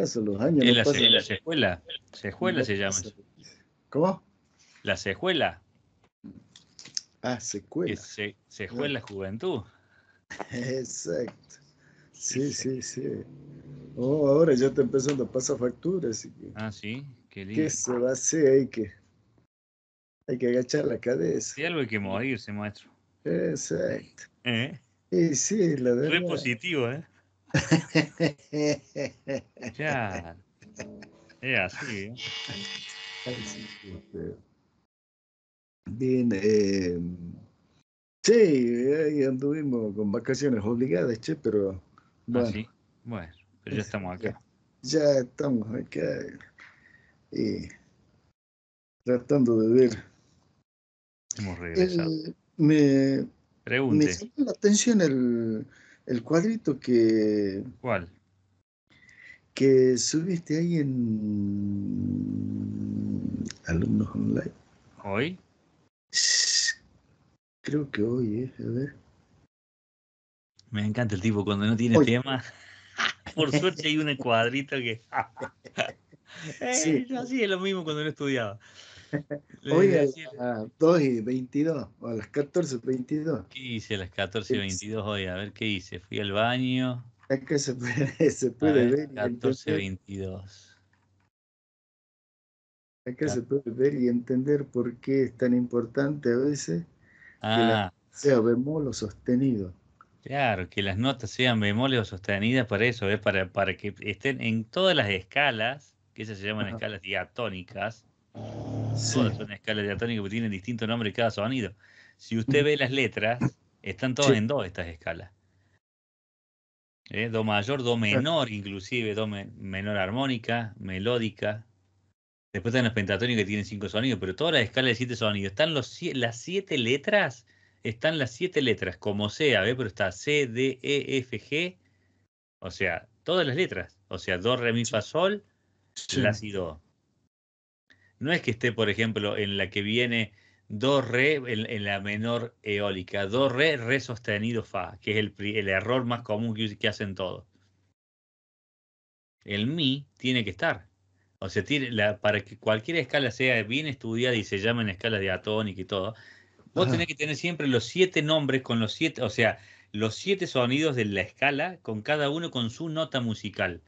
caso, los años. la, secuela, se llama. ¿Cómo? La secuela Ah, secuela. Se, juventud. Exacto. Sí, sí, sí. Oh, ahora ya está empezando a pasar facturas Ah, sí, qué lindo. ¿Qué se va a hacer? Hay que, hay que agachar la cabeza. Y algo hay que morirse, maestro. Exacto. ¿Eh? Y sí, la verdad. Re positivo, ¿eh? ¿eh? ya. ya sí Bien, em, sí, ahí anduvimos con vacaciones obligadas, che, pero ah, bueno. sí? Bueno, pero ya estamos acá. Ya, estamos acá y tratando de ver. Hemos regresado. me, me llamó la atención el, el cuadrito que. ¿Cuál? Que subiste ahí en. Alumnos Online. ¿Hoy? Creo que hoy, ¿eh? A ver. Me encanta el tipo cuando no tiene tema. Por suerte hay un cuadrito que. sí. Eh, así es lo mismo cuando no estudiaba. Hoy a las 2 y 22, o a las 14 y 22. ¿Qué hice a las 14 y 22 hoy? A ver qué hice. Fui al baño. Es que se puede, se puede ver, 14 y 22. que se puede ver y entender por qué es tan importante a veces que ah. sea bemol o sostenido. Claro, que las notas sean bemoles o sostenidas para eso, Para, que estén en todas las escalas, que esas se llaman escalas diatónicas, Todas son escalas diatónicas que tienen distintos nombres cada sonido. Si usted ve las letras, están todas en dos estas escalas. ¿Eh? Do mayor, do menor, inclusive, do menor armónica, melódica. Después están las pentatónicas que tienen cinco sonidos, pero todas las escalas de siete sonidos. Están los, las siete letras, están las siete letras, como sea, ve pero está C, D, E, F, G. O sea, todas las letras. O sea, do, re, mi, fa, sol, la, las do. No es que esté, por ejemplo, en la que viene do re en, la menor eólica, do re, re sostenido fa, que es el, error más común que, hacen todos. El mi tiene que estar. O sea, para que cualquier escala sea bien estudiada y se llamen de atónica y todo, vos tenés que tener siempre los siete nombres con los siete, o sea, los siete sonidos de la escala con cada uno con su nota musical.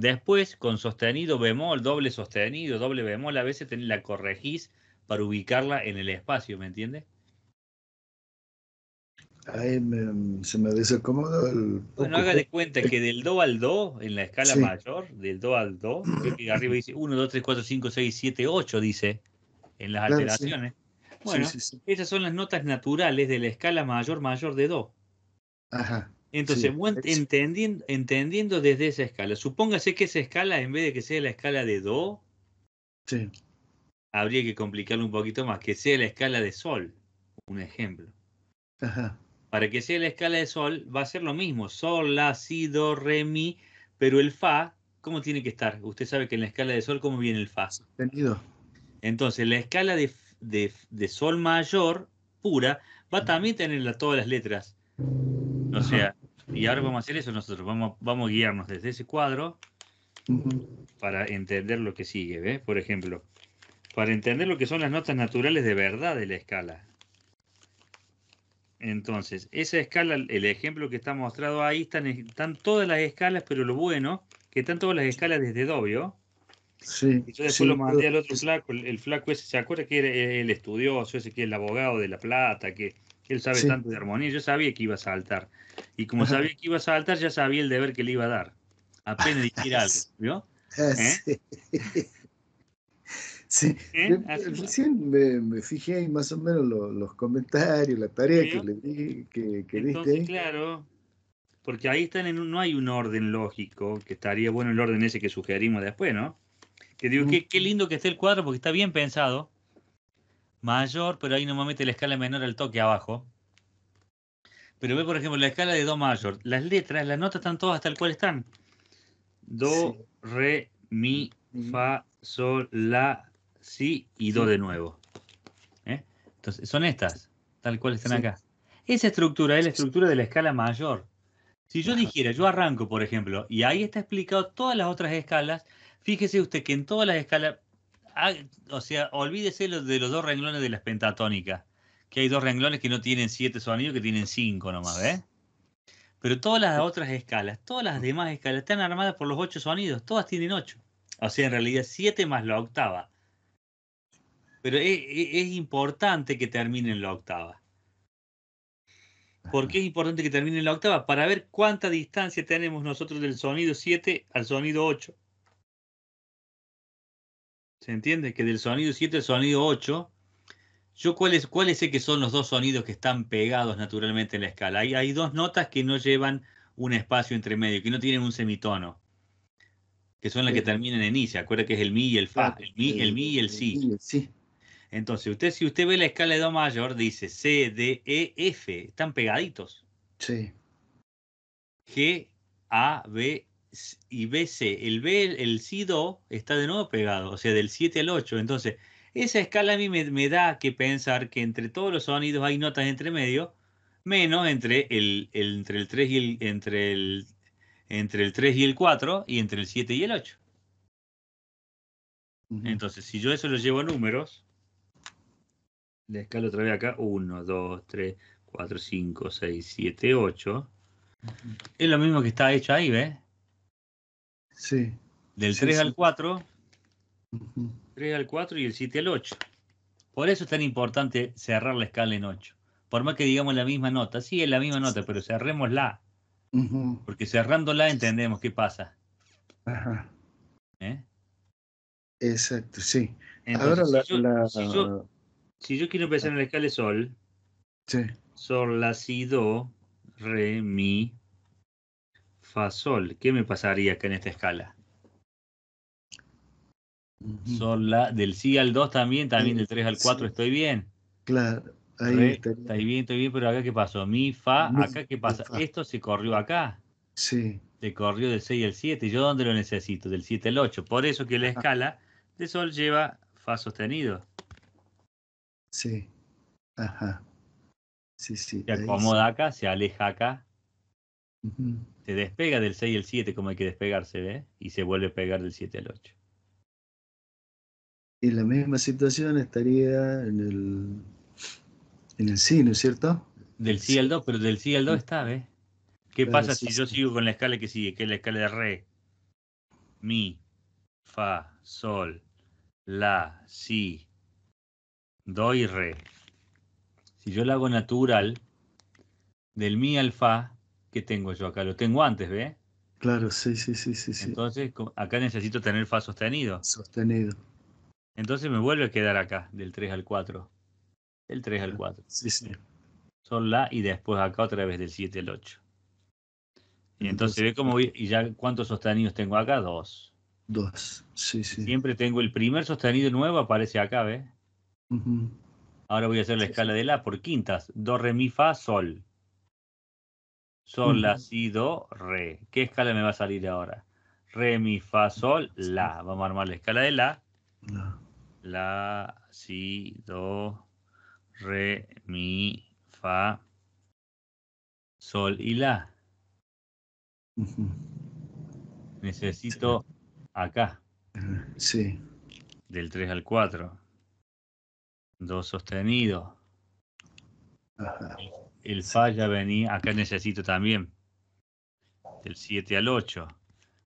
Después, con sostenido bemol, doble sostenido, doble bemol, a veces la corregís para ubicarla en el espacio, ¿me entiendes? Ahí se me desacomoda el. Bueno, haga de cuenta que del do al do, en la escala mayor, del do al do, creo que arriba dice 1, 2, 3, 4, 5, 6, 7, 8, dice en las alteraciones. Bueno, esas son las notas naturales de la escala mayor, mayor de do. Ajá. Entonces, entendiendo, entendiendo desde esa escala, supóngase que esa escala, en vez de que sea la escala de Do, habría que complicarlo un poquito más, que sea la escala de Sol, un ejemplo. Para que sea la escala de Sol, va a ser lo mismo, Sol, La, Si, Do, Re, Mi, pero el Fa, ¿cómo tiene que estar? Usted sabe que en la escala de Sol, ¿cómo viene el Fa? Entendido. Entonces, la escala de, de, de Sol mayor, pura, va a también tener todas las letras o sea, y ahora vamos a hacer eso nosotros, vamos, vamos a guiarnos desde ese cuadro para entender lo que sigue, ¿ves? Por ejemplo, para entender lo que son las notas naturales de verdad de la escala. Entonces, esa escala, el ejemplo que está mostrado ahí, están, están todas las escalas, pero lo bueno, que están todas las escalas desde Dobio. Sí, yo después lo mandé al otro flaco, el, flaco ese, ¿se acuerda que era el estudioso, ese que es el abogado de La Plata, que él sabe tanto de armonía, yo sabía que iba a saltar. Y como sabía que iba a saltar, ya sabía el deber que le iba a dar. Apenas dijera algo, ¿vio? Ah, ¿Eh? Sí. Sí, ¿Eh? recién me, fijé ahí más o menos los comentarios, la tarea que le dije, que, Entonces, Claro, porque ahí están no hay un orden lógico, que estaría bueno el orden ese que sugerimos después, ¿no? Que digo, mm. qué lindo que esté el cuadro porque está bien pensado, mayor, pero ahí normalmente mete la escala menor al toque abajo. Pero ve, por ejemplo, la escala de Do mayor. Las letras, las notas están todas tal cual están. Do, Re, Mi, Fa, Sol, La, Si y Do de nuevo. ¿Eh? Entonces, son estas, tal cual están acá. Esa estructura es la estructura de la escala mayor. Si yo dijera, yo arranco, por ejemplo, y ahí está explicado todas las otras escalas, fíjese usted que en todas las escalas, Ah, o sea, olvídese de los dos renglones de las pentatónicas, que hay dos renglones que no tienen siete sonidos, que tienen cinco nomás, ¿ves? Pero todas las otras escalas, todas las demás escalas están armadas por los ocho sonidos, todas tienen ocho. O sea, en realidad siete más la octava. Pero es, importante que terminen la octava. ¿Por qué es importante que termine la octava? Para ver cuánta distancia tenemos nosotros del sonido 7 al sonido 8. ¿Se entiende? Que del sonido 7 al sonido 8, yo cuáles cuál sé que son los dos sonidos que están pegados naturalmente en la escala. Hay, hay dos notas que no llevan un espacio entre medio, que no tienen un semitono, que son las que terminan en I. ¿Se acuerda que es el mi y el fa? Ah, el, mi, y el si. Entonces, usted, si usted ve la escala de Do mayor, dice C, D, E, F. Están pegaditos. Sí. G, A, B, y BC. El B, el SIDO está de nuevo pegado, o sea, del 7 al 8. Entonces, esa escala a mí me, da que pensar que entre todos los sonidos hay notas entre medio, menos entre el, entre el 3 y el, entre el entre el 3 y el 4 y entre el 7 y el 8. Entonces, si yo eso lo llevo a números, la escala otra vez acá, 1, 2, 3, 4, 5, 6, 7, 8. Es lo mismo que está hecho ahí, ¿ves? Sí. Del 3 al 4. 3 al 4 y el 7 al 8. Por eso es tan importante cerrar la escala en 8. Por más que digamos la misma nota, sí es la misma nota, pero cerremos la porque cerrando la entendemos qué pasa. Ajá. ¿Eh? Exacto, sí. Ahora si, la, yo, Si, yo, quiero empezar en la escala de sol, sí. sol, la, si, do, re, mi, fa, sol. ¿Qué me pasaría acá en esta escala? Sol, la, del si al 2 también, también del 3 al 4 estoy bien. Claro, ahí está. Bien. estoy bien, pero acá qué pasó? Mi, fa, acá qué pasa? Esto se corrió acá. Sí. Se corrió del 6 al 7. ¿Yo dónde lo necesito? Del 7 al 8. Por eso que la escala de sol lleva fa sostenido. Sí. Ajá. Sí, sí. Se acomoda acá, se aleja acá. Uh despega del 6 al 7 como hay que despegarse, ¿ves? Y se vuelve a pegar del 7 al 8. Y la misma situación estaría en el, en el sí, ¿no es cierto? Del sí al 2, pero del sí al 2 está, ¿ves? ¿Qué pasa si yo sigo con la escala que sigue, que es la escala de re, mi, fa, sol, la, si, do y re? Si yo la hago natural, del mi al fa, ¿qué tengo yo acá? Lo tengo antes, ¿ve? Claro, sí, sí, sí, sí. Entonces, acá necesito tener Fa sostenido. Sostenido. Entonces me vuelve a quedar acá, del 3 al 4. Del 3 al 4. Sí, sí. Sol, la y después acá otra vez del 7 al 8. Y entonces, ve cómo voy, y ya cuántos sostenidos tengo acá, dos. Dos, sí, sí. Siempre tengo el primer sostenido nuevo, aparece acá, ¿ves? Ahora voy a hacer la escala de la por quintas. Do, re, mi, fa, sol. Sol, la, si, do, re. ¿Qué escala me va a salir ahora? Re, mi, fa, sol, la. Vamos a armar la escala de la. La, si, do, re, mi, fa, sol y la. Necesito acá. Sí. Del 3 al 4. Do sostenido. Ajá el ya venía, acá necesito también, del 7 al 8.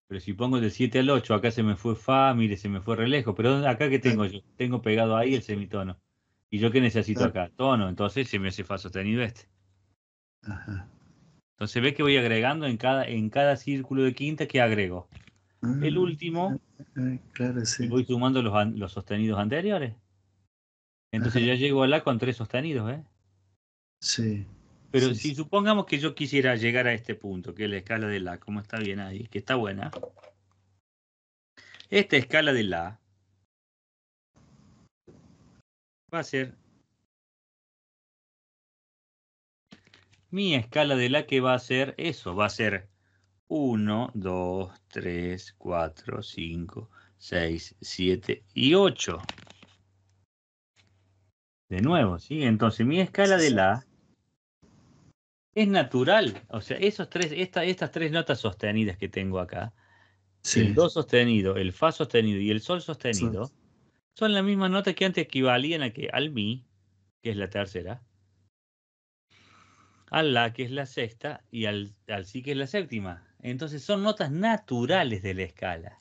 Pero si pongo del 7 al 8, acá se me fue fa, mire, se me fue re lejos. Pero acá que tengo yo, tengo pegado ahí el semitono. ¿Y yo qué necesito acá? Tono, entonces se me hace fa sostenido este. Entonces ves que voy agregando en cada, en cada círculo de quinta que agrego. Ah, el último, eh, eh, claro, voy sumando los, los sostenidos anteriores. Entonces ya llego a la con tres sostenidos, ¿eh? Sí. Pero si supongamos que yo quisiera llegar a este punto, que es la escala de la, como está bien ahí, que está buena. Esta escala de la va a ser mi escala de la que va a ser eso, va a ser 1, 2, 3, 4, 5, 6, 7 y 8. De nuevo, ¿sí? Entonces mi escala de la es natural. O sea, esos tres, estas tres notas sostenidas que tengo acá, el do sostenido, el fa sostenido y el sol sostenido, son las mismas notas que antes equivalían a que al mi, que es la tercera, al la, que es la sexta, y al, si, que es la séptima. Entonces son notas naturales de la escala.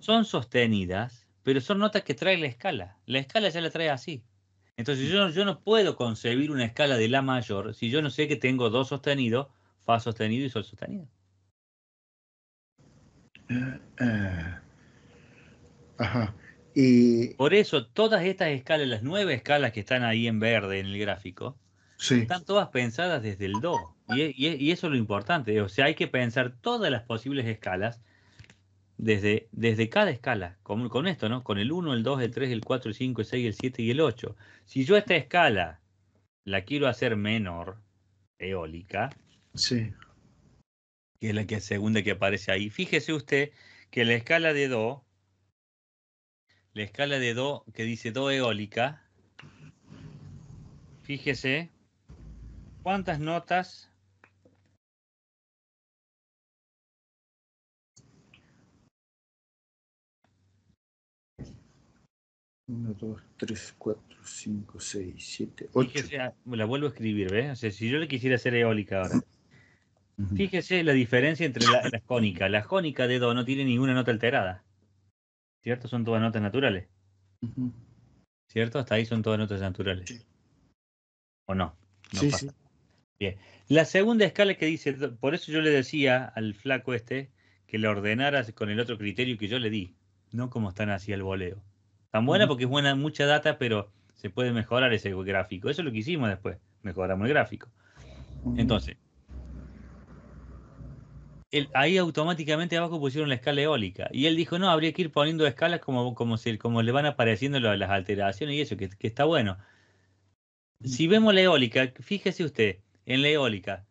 Son sostenidas, pero son notas que trae la escala. La escala ya la trae así. Entonces yo, no puedo concebir una escala de La mayor si yo no sé que tengo Do sostenido, Fa sostenido y Sol sostenido. Eh, eh, ajá. Y... Por eso todas estas escalas, las nueve escalas que están ahí en verde en el gráfico, están todas pensadas desde el Do. Y, y, eso es lo importante. O sea, hay que pensar todas las posibles escalas desde, cada escala, con, con esto, ¿no? Con el 1, el 2, el 3, el 4, el 5, el 6, el 7 y el 8. Si yo esta escala la quiero hacer menor, eólica, sí. que es la que segunda que aparece ahí, fíjese usted que la escala de Do, la escala de Do que dice Do eólica, fíjese cuántas notas 1, 2, 3, 4, 5, 6, 7, 8. Fíjese, ah, la vuelvo a escribir, ¿ves? O sea, si yo le quisiera hacer eólica ahora. Fíjese la diferencia entre las la jónica, la jónica de Do no tiene ninguna nota alterada. ¿Cierto? Son todas notas naturales. ¿Cierto? Hasta ahí son todas notas naturales. ¿O no? sí, sí. Bien. La segunda escala que dice, por eso yo le decía al flaco este que la ordenara con el otro criterio que yo le di, no como están así al voleo tan buena porque es buena mucha data, pero se puede mejorar ese gráfico. Eso es lo que hicimos después, mejoramos el gráfico. Entonces, ahí automáticamente abajo pusieron la escala eólica. Y él dijo, no, habría que ir poniendo escalas como, como, como le van apareciendo las alteraciones y eso, que, está bueno. Si vemos la eólica, fíjese usted, en la eólica,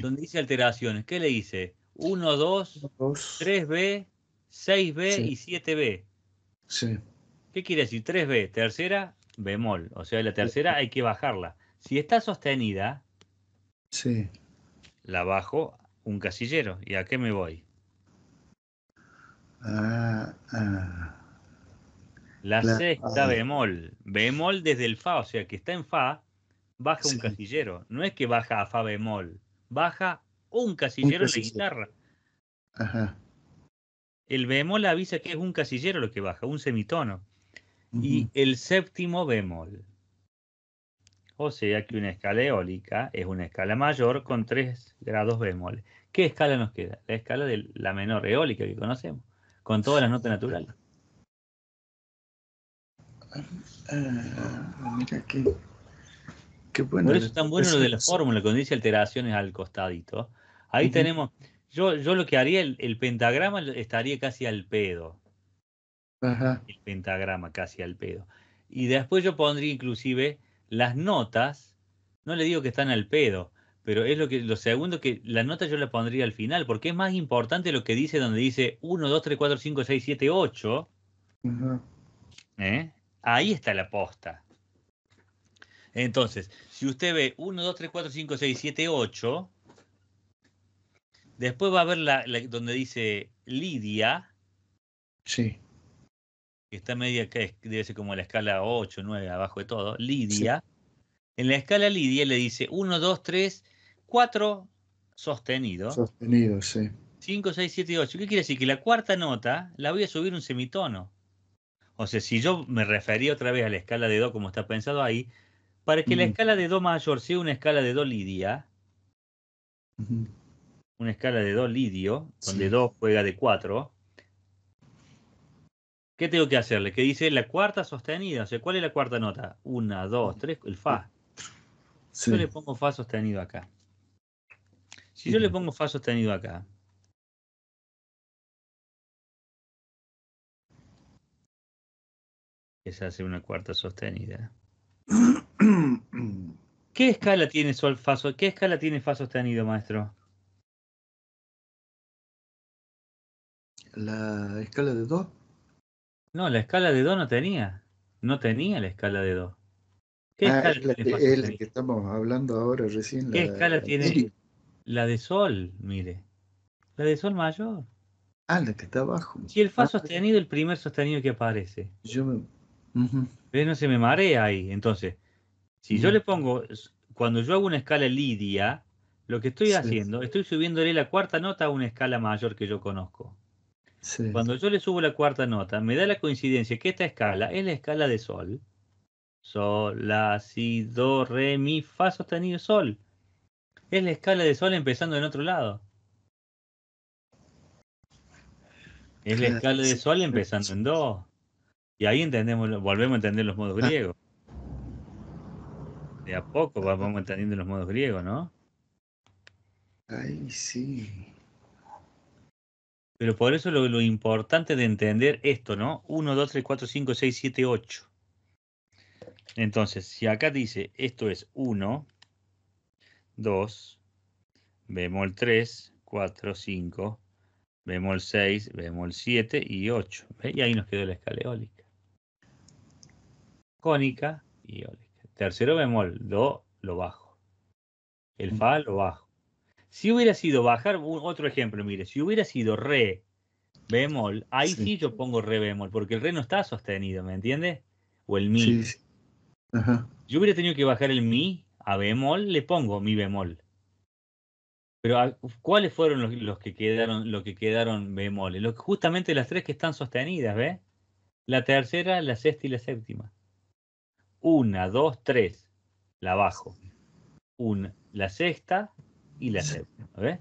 donde dice alteraciones, ¿qué le dice? 1, 2, 3B, 6B y 7B. Sí. ¿Qué quiere decir? 3B, tercera, bemol. O sea, la tercera hay que bajarla. Si está sostenida, la bajo un casillero. ¿Y a qué me voy? Ah, ah. La, sexta bemol. Bemol desde el Fa, o sea que está en Fa, baja un casillero. No es que baja a Fa bemol, baja un casillero, un en la guitarra. El bemol avisa que es un casillero lo que baja, un semitono y el séptimo bemol. O sea que una escala eólica es una escala mayor con tres grados bemol. ¿Qué escala nos queda? La escala de la menor eólica que conocemos, con todas las notas naturales. Ah, ah, mira qué, qué Por eso es tan bueno lo de la fórmula, cuando dice alteraciones al costadito. Ahí tenemos, yo, yo lo que haría, el pentagrama estaría casi al pedo el pentagrama casi al pedo. Y después yo pondría inclusive las notas, no le digo que están al pedo, pero es lo que lo segundo que la nota yo la pondría al final, porque es más importante lo que dice donde dice 1, 2, 3, 4, 5, 6, 7, 8. Ahí está la posta. Entonces, si usted ve 1, 2, 3, 4, 5, 6, 7, 8, después va a ver donde dice Lidia. Sí que media que debe ser como la escala 8, 9, abajo de todo, Lidia. En la escala Lidia le dice 1, 2, 3, 4, sostenido. Sostenido, sí. 5, 6, 7 8. ¿Qué quiere decir? Que la cuarta nota la voy a subir un semitono. O sea, si yo me refería otra vez a la escala de Do como está pensado ahí, para que la mm. escala de Do mayor sea una escala de Do Lidia, una escala de Do Lidio, donde Do juega de 4, ¿Qué tengo que hacerle? Que dice la cuarta sostenida. O sea, ¿cuál es la cuarta nota? Una, dos, tres, el Fa. Yo le pongo Fa sostenido acá. Si yo le pongo Fa sostenido acá. Esa hace una cuarta sostenida. ¿Qué escala tiene Sol Fa? ¿Qué escala tiene Fa sostenido, maestro? La escala de Do. No, la escala de Do no tenía. No tenía la escala de Do. ¿Qué ah, escala es la, tiene que, estamos hablando ahora recién. ¿Qué escala tiene? La de Sol, mire. La de Sol mayor. Ah, la que está abajo. Si el Fa ah, sostenido el primer sostenido que aparece. Yo No se me marea ahí. Entonces, si yo mm. le pongo, cuando yo hago una escala lidia, lo que estoy haciendo, estoy subiéndole la cuarta nota a una escala mayor que yo conozco. Cuando yo le subo la cuarta nota, me da la coincidencia que esta escala es la escala de sol. Sol, la, si, do, re, mi, fa sostenido, sol. Es la escala de sol empezando en otro lado. Es la escala de sol empezando en do. Y ahí entendemos, volvemos a entender los modos ah. griegos. De a poco vamos entendiendo los modos griegos, ¿no? Ahí sí. Pero por eso lo, lo importante de entender esto, ¿no? 1, 2, 3, 4, 5, 6, 7, 8. Entonces, si acá dice esto es 1, 2, bemol 3, 4, 5, bemol 6, bemol 7 y 8. Y ahí nos quedó la escala eólica. Cónica y eólica. Tercero bemol, do lo bajo. El mm. fa lo bajo. Si hubiera sido bajar, otro ejemplo, mire, si hubiera sido re bemol, ahí sí. yo pongo re bemol, porque el re no está sostenido, ¿me entiendes? O el mi. Yo hubiera tenido que bajar el mi a bemol, le pongo mi bemol. Pero ah, ¿cuáles fueron los, que quedaron, lo que quedaron bemoles? justamente las tres que están sostenidas, ¿ves? La tercera, la sexta y la séptima. Una, dos, tres. La bajo. Una, la sexta, y la séptima. ¿Ves?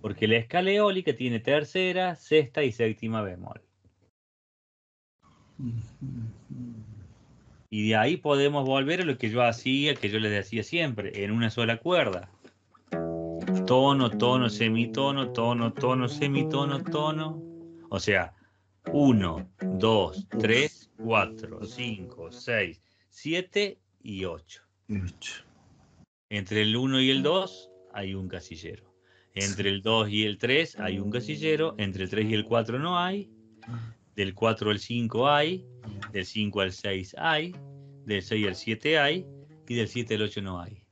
Porque la escala eólica tiene tercera, sexta y séptima bemol. Y de ahí podemos volver a lo que yo hacía, que yo les decía siempre, en una sola cuerda. Tono, tono, semitono, tono, tono, semitono, tono. O sea, 1, 2, 3, 4, 5, 6, 7 y 8. Entre el 1 y el 2 hay un casillero. Entre el 2 y el 3 hay un casillero, entre el 3 y el 4 no hay, del 4 al 5 hay, del 5 al 6 hay, del 6 al 7 hay y del 7 al 8 no hay.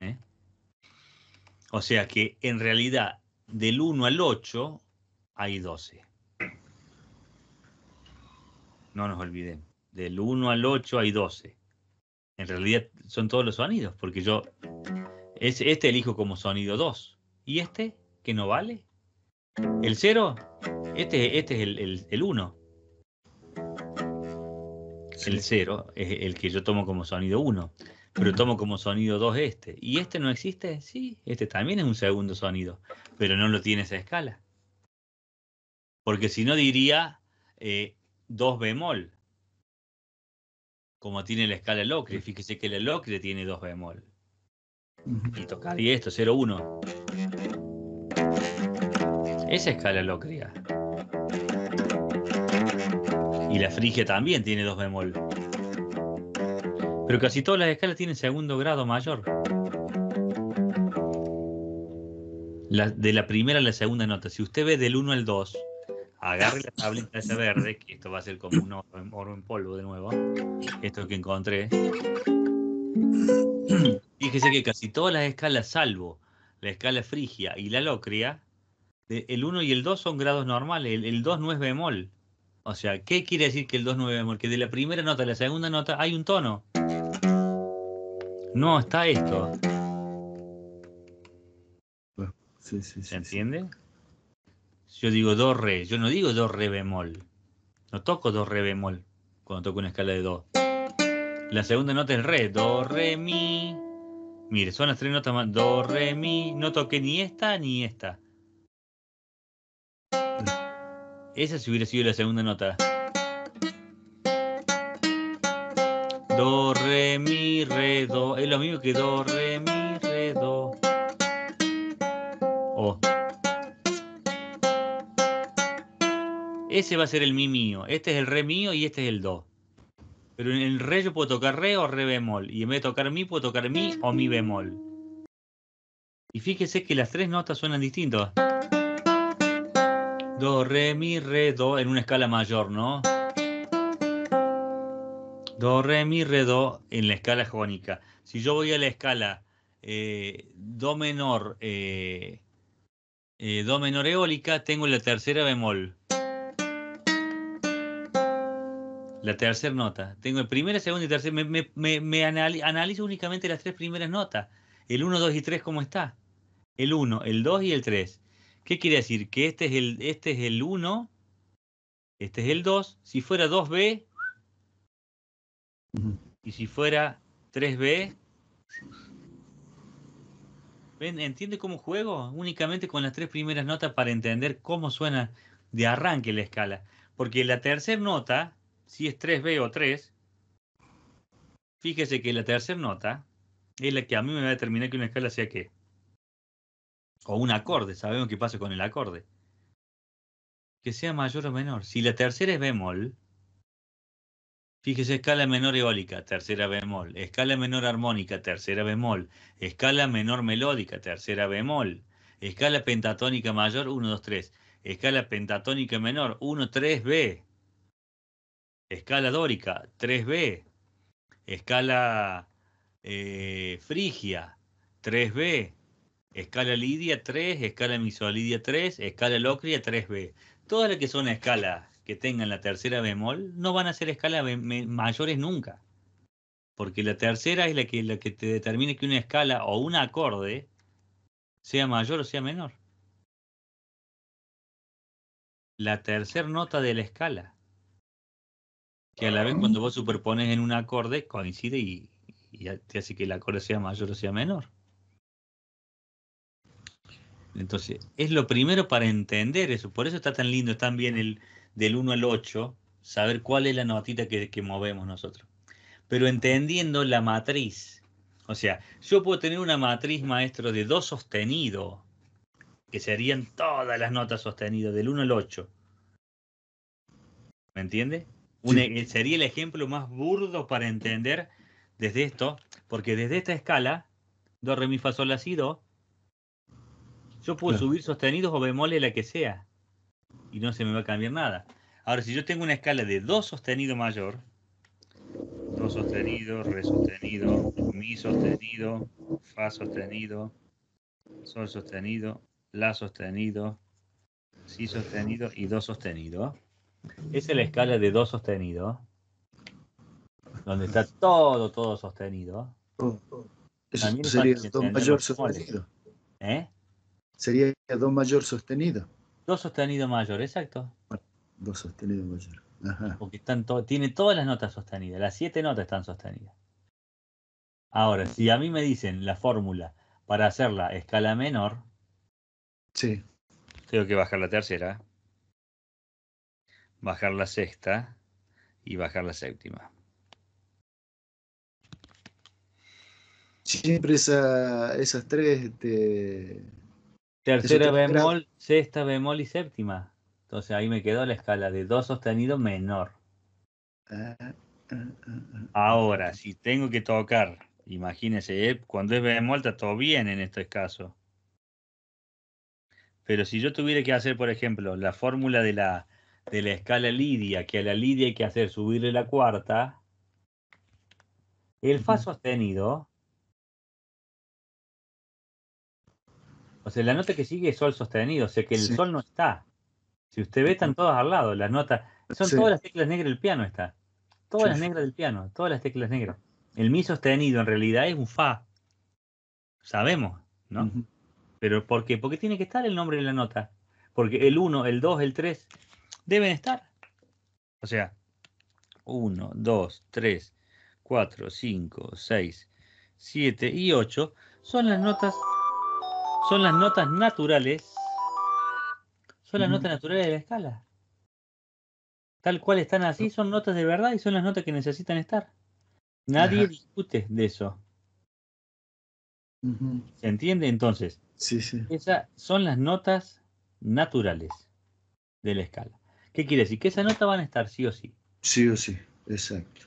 ¿Eh? O sea que en realidad del 1 al 8 hay 12. No nos olvidemos, del 1 al 8 hay 12 en realidad son todos los sonidos, porque yo este elijo como sonido 2. ¿Y este que no vale? El 0, este, este es el 1. El 0 es el que yo tomo como sonido 1, pero tomo como sonido 2 este. ¿Y este no existe? Sí, este también es un segundo sonido, pero no lo tiene esa escala. Porque si no diría 2 eh, bemol, como tiene la escala Locre. Fíjese que la Locre tiene dos bemol. Y tocar y esto, 0-1. Esa escala locria, Y la frigia también tiene dos bemol. Pero casi todas las escalas tienen segundo grado mayor. de la primera a la segunda nota. Si usted ve del 1 al 2, agarre la tablita esa verde, que esto va a ser como un oro, en polvo de nuevo, esto que encontré. Fíjese que casi todas las escalas, salvo la escala frigia y la locria, el 1 y el 2 son grados normales, el, 2 no es bemol. O sea, ¿qué quiere decir que el 2 no es bemol? Que de la primera nota a la segunda nota hay un tono. No, está esto. ¿Se entiende? yo digo do re, yo no digo do re bemol. No toco do re bemol cuando toco una escala de do. La segunda nota es re, do re mi. Mire, son las tres notas más, do re mi. No toqué ni esta ni esta. Esa si hubiera sido la segunda nota. Do, re, mi, re, do. Es lo mismo que do, re, mi, re, do. Oh. Ese va a ser el mi mío. Este es el re mío y este es el do. Pero en el re yo puedo tocar re o re bemol. Y en vez de tocar mi, puedo tocar mi o mi bemol. Y fíjese que las tres notas suenan distintas. Do, re, mi, re, do en una escala mayor, ¿no? Do, re, mi, re, do en la escala jónica. Si yo voy a la escala eh, do menor, eh, eh, do menor eólica, tengo la tercera bemol. La tercera nota. Tengo primera, segunda y tercera. Me, me, me, me analizo, únicamente las tres primeras notas. El 1, 2 y 3, ¿cómo está? El 1, el 2 y el 3. ¿Qué quiere decir? Que este es el, este es el 1, este es el 2. Si fuera 2B, y si fuera 3B, ¿ven? ¿Entiende cómo juego? Únicamente con las tres primeras notas para entender cómo suena de arranque la escala. Porque la tercera nota si es 3B o 3, fíjese que la tercera nota es la que a mí me va a determinar que una escala sea qué. O un acorde, sabemos qué pasa con el acorde. Que sea mayor o menor. Si la tercera es bemol, Fíjese, escala menor eólica, tercera bemol. Escala menor armónica, tercera bemol. Escala menor melódica, tercera bemol. Escala pentatónica mayor, 1, 2, 3. Escala pentatónica menor, 1, 3, B escala dórica 3B, escala eh, frigia 3B, escala lidia 3, escala misolidia 3, escala locria 3B. Todas las que son escalas que tengan la tercera bemol no van a ser escalas mayores nunca. Porque la tercera es la que, la que te determina que una escala o un acorde sea mayor o sea menor. La tercera nota de la escala. Que a la vez cuando vos superpones en un acorde, coincide y, te hace que el acorde sea mayor o sea menor. Entonces, es lo primero para entender eso. Por eso está tan lindo, está bien el del 1 al 8, saber cuál es la notita que, movemos nosotros. Pero entendiendo la matriz. O sea, yo puedo tener una matriz, maestro, de 2 sostenido, que serían todas las notas sostenidas, del 1 al 8. ¿Me entiendes? E, sería el ejemplo más burdo para entender desde esto, porque desde esta escala, do, re, mi, fa, sol, la, si, do, yo puedo subir sostenidos o bemoles la que sea y no se me va a cambiar nada. Ahora, si yo tengo una escala de do sostenido mayor, do sostenido, re sostenido, mi sostenido, fa sostenido, sol sostenido, la sostenido, si sostenido y do sostenido es la escala de do sostenido, donde está todo, todo sostenido. Oh, eso sería do mayor sostenido. ¿Eh? Sería do mayor sostenido. Do sostenido mayor, exacto. Do sostenido mayor. Ajá. Porque están tiene todas las notas sostenidas, las siete notas están sostenidas. Ahora, si a mí me dicen la fórmula para hacer la escala menor, sí. tengo que bajar la tercera bajar la sexta y bajar la séptima. Siempre esa, esas tres este, Tercera bemol, sexta bemol y séptima. Entonces ahí me quedó la escala de do sostenido menor. Ah, ah, ah, Ahora, si tengo que tocar, imagínense, eh, cuando es bemol está todo bien en este caso. Pero si yo tuviera que hacer, por ejemplo, la fórmula de la de la escala lidia, que a la lidia hay que hacer subirle la cuarta, el fa sostenido, o sea, la nota que sigue es sol sostenido, o sea que el sol no está. Si usted ve, están todas al lado, las notas, son todas las teclas negras del piano, está. Todas las negras del piano, todas las teclas negras. El mi sostenido en realidad es un fa. Sabemos, ¿no? Pero ¿por qué? Porque tiene que estar el nombre de la nota. Porque el 1, el 2, el 3, deben estar. O sea, 1, 2, 3, 4, 5, 6, 7 y 8 son las notas son las notas naturales son las notas naturales de la escala. Tal cual están así, son notas de verdad y son las notas que necesitan estar. Nadie discute de eso. ¿Se entiende? Entonces, esas son las notas naturales de la escala. ¿Qué quiere decir? Que esa nota van a estar sí o sí. Sí o sí, exacto.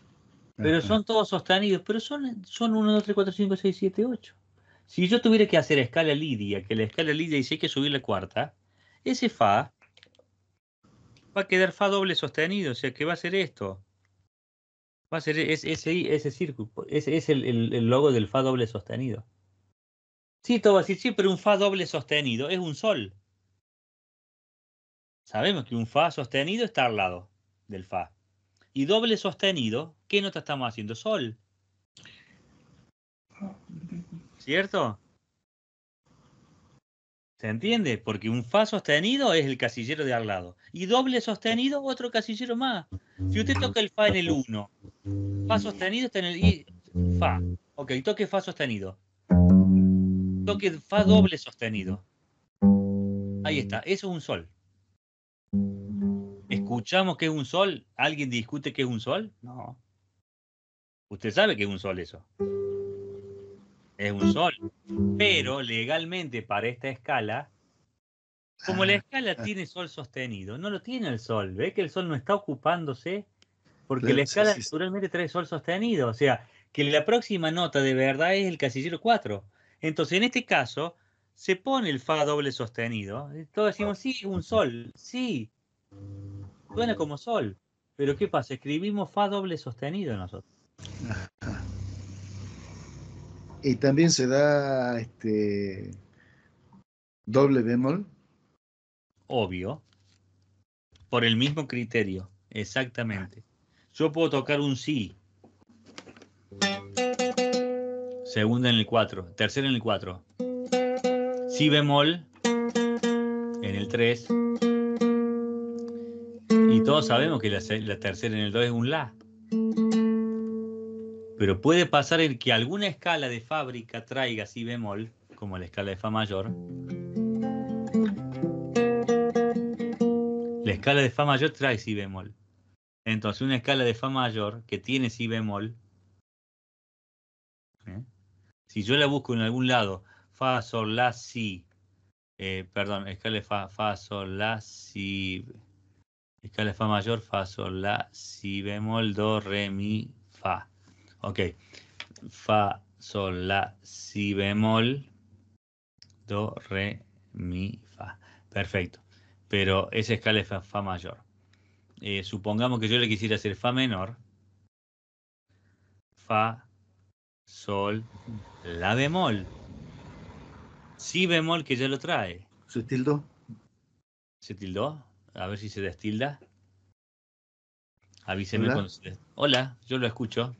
Pero son todos sostenidos, pero son, 1, 2, 3, 4, 5, 6, 7, 8. Si yo tuviera que hacer escala lidia, que la escala lidia dice hay que subir la cuarta, ese fa va a quedar fa doble sostenido, o sea que va a ser esto. Va a ser ese, ese, ese círculo, es el, logo del fa doble sostenido. Sí, todo va a decir, sí, pero un fa doble sostenido es un sol. Sabemos que un Fa sostenido está al lado del Fa. Y doble sostenido, ¿qué nota estamos haciendo? Sol. ¿Cierto? ¿Se entiende? Porque un Fa sostenido es el casillero de al lado. Y doble sostenido, otro casillero más. Si usted toca el Fa en el 1, Fa sostenido está en el... fa. Ok, toque Fa sostenido. Toque Fa doble sostenido. Ahí está, eso es un Sol. ¿Escuchamos que es un sol? ¿Alguien discute que es un sol? No. Usted sabe que es un sol eso. Es un sol. Pero legalmente para esta escala, como la escala ah. tiene sol sostenido, no lo tiene el sol. Ve que el sol no está ocupándose porque la escala naturalmente trae sol sostenido. O sea, que la próxima nota de verdad es el casillero 4. Entonces, en este caso, se pone el fa doble sostenido. Todos decimos, sí, un sol, sí. Suena como sol. Pero ¿qué pasa? Escribimos fa doble sostenido nosotros. Y también se da este doble bemol. Obvio. Por el mismo criterio, exactamente. Yo puedo tocar un si. Segunda en el 4, tercera en el 4 si bemol en el 3. Y todos sabemos que la, tercera en el 2 es un la. Pero puede pasar en que alguna escala de fábrica traiga si bemol, como la escala de fa mayor. La escala de fa mayor trae si bemol. Entonces una escala de fa mayor que tiene si bemol, ¿eh? si yo la busco en algún lado eh, fa, sol, la, si. perdón, escala de fa, fa, sol, la, si. Escala de fa mayor, fa, sol, la, si bemol, do, re, mi, fa. Ok. Fa, sol, la, si bemol, do, re, mi, fa. Perfecto. Pero esa escala es fa, fa mayor. Eh, supongamos que yo le quisiera hacer fa menor. Fa, sol, la bemol. Si bemol que ya lo trae. ¿Se tildó? ¿Se tildó? A ver si se destilda. Avíseme cuando Hola, yo lo escucho.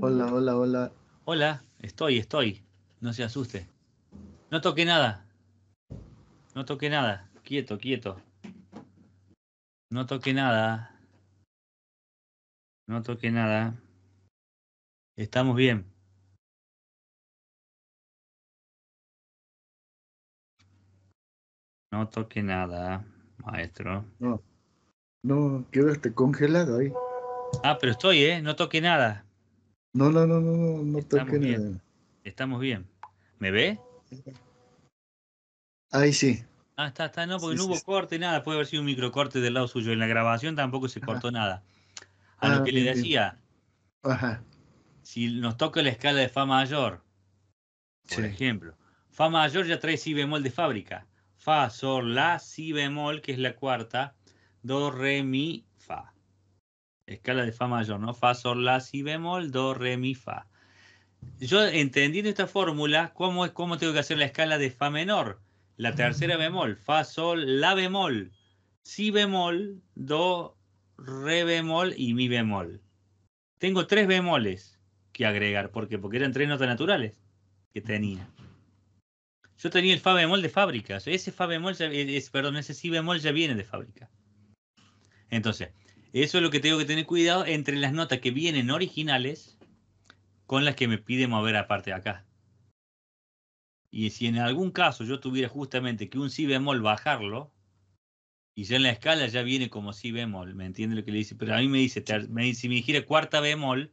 Hola, hola, hola. Hola, estoy, estoy. No se asuste. No toque nada. No toque nada. Quieto, quieto. No toque nada. No toque nada. Estamos bien. No toque nada, maestro. No, no, quiero congelado ahí. Ah, pero estoy, ¿eh? No toque nada. No, no, no, no, no, toque nada. Estamos bien. ¿Me ve? Ahí sí. Ah, está, está, no, porque no hubo corte, nada. Puede haber sido un microcorte del lado suyo. En la grabación tampoco se cortó nada. A lo ah, que le decía, Ajá. si nos toca la escala de Fa mayor, por ejemplo, Fa mayor ya trae Si bemol de fábrica fa, sol, la, si bemol, que es la cuarta, do, re, mi, fa. Escala de fa mayor, ¿no? Fa, sol, la, si bemol, do, re, mi, fa. Yo entendiendo esta fórmula, ¿cómo, es, ¿cómo tengo que hacer la escala de fa menor? La tercera bemol, fa, sol, la bemol, si bemol, do, re bemol y mi bemol. Tengo tres bemoles que agregar, ¿por qué? Porque eran tres notas naturales que tenía. Yo tenía el fa bemol de fábrica. Ese fa bemol, eh, es, perdón, ese si bemol ya viene de fábrica. Entonces, eso es lo que tengo que tener cuidado entre las notas que vienen originales con las que me pide mover aparte de acá. Y si en algún caso yo tuviera justamente que un si bemol bajarlo, y ya en la escala ya viene como si bemol, ¿me entiende lo que le dice? Pero a mí me dice, me, si me dijera cuarta bemol,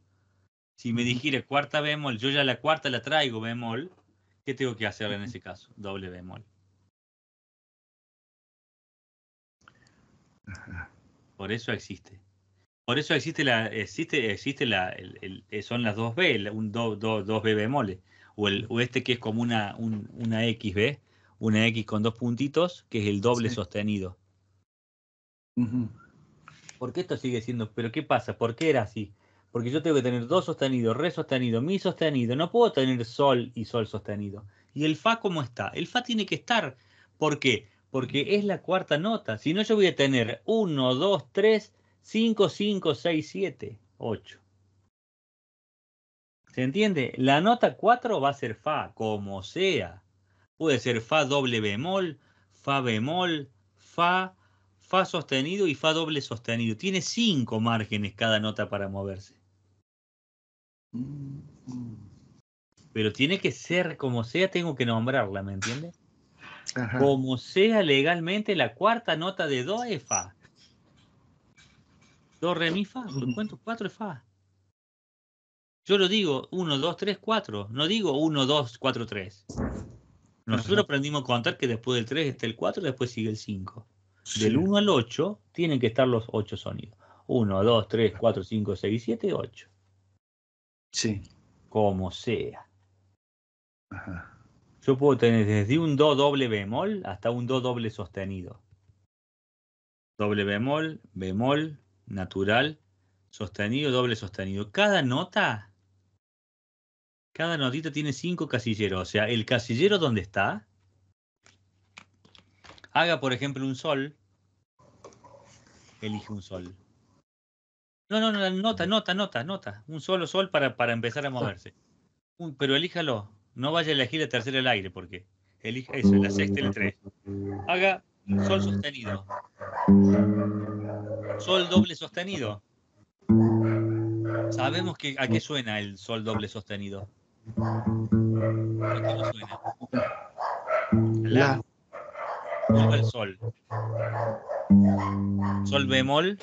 si me dijera cuarta bemol, yo ya la cuarta la traigo bemol, ¿Qué tengo que hacer en ese caso? Doble bemol. Por eso existe. Por eso existe la, existe, existe la, eh, son las dos B, un do, dos B bemoles, o, este que es como una, una XB, una X con dos puntitos, que es el doble sostenido. Porque ¿Por qué esto sigue siendo? ¿Pero qué pasa? ¿Por qué era así? porque yo tengo que tener do sostenido, re sostenido, mi sostenido, no puedo tener sol y sol sostenido. ¿Y el fa cómo está? El fa tiene que estar. ¿Por qué? Porque es la cuarta nota. Si no, yo voy a tener 1, 2, 3, 5, 5, 6, siete, 8. ¿Se entiende? La nota 4 va a ser fa, como sea. Puede ser fa doble bemol, fa bemol, fa, fa sostenido y fa doble sostenido. Tiene cinco márgenes cada nota para moverse. Mm, mm. Pero tiene que ser, como sea, tengo que nombrarla, ¿me entiendes? Como sea legalmente la cuarta nota de do es fa. Do, re, mi, fa. cuatro es fa? Yo lo digo 1, 2, 3, 4. No digo 1, 2, 4, 3. Nosotros aprendimos a contar que después del 3 está el 4 y después sigue el 5. Del 1 al 8 tienen que estar los 8 sonidos. 1, 2, 3, 4, 5, 6, 7, 8. Sí. Como sea. Yo puedo tener desde un do doble bemol hasta un do doble sostenido. Doble bemol, bemol, natural, sostenido, doble sostenido. Cada nota, cada notita tiene cinco casilleros. O sea, el casillero donde está, haga por ejemplo un sol, elige un sol. No, no, no, nota, nota, nota, nota. Un solo sol para, para empezar a moverse. pero elíjalo. No vaya a elegir la tercera el aire, porque elija eso, la sexta y la tres. Haga sol sostenido. Sol doble sostenido. Sabemos que, a qué suena el sol doble sostenido. La. sol. Sol bemol.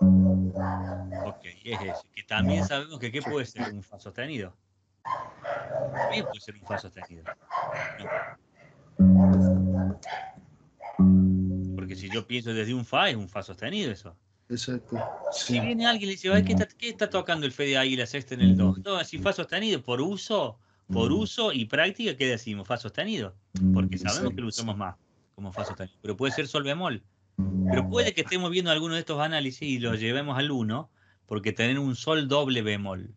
Ok, es Que también sabemos que qué puede ser un fa sostenido. También puede ser un fa sostenido. Porque si yo pienso desde un fa, es un fa sostenido eso. Exacto. Si viene alguien y le dice, ¿qué está, ¿qué está, tocando el fe de águila sexta en el 2? No, si fa sostenido, por uso, por mm. uso y práctica, ¿qué decimos? Fa sostenido. Mm, Porque sabemos que lo usamos más como fa sostenido. Pero puede ser sol bemol. Pero puede que estemos viendo alguno de estos análisis y los llevemos al 1, porque tener un sol doble bemol.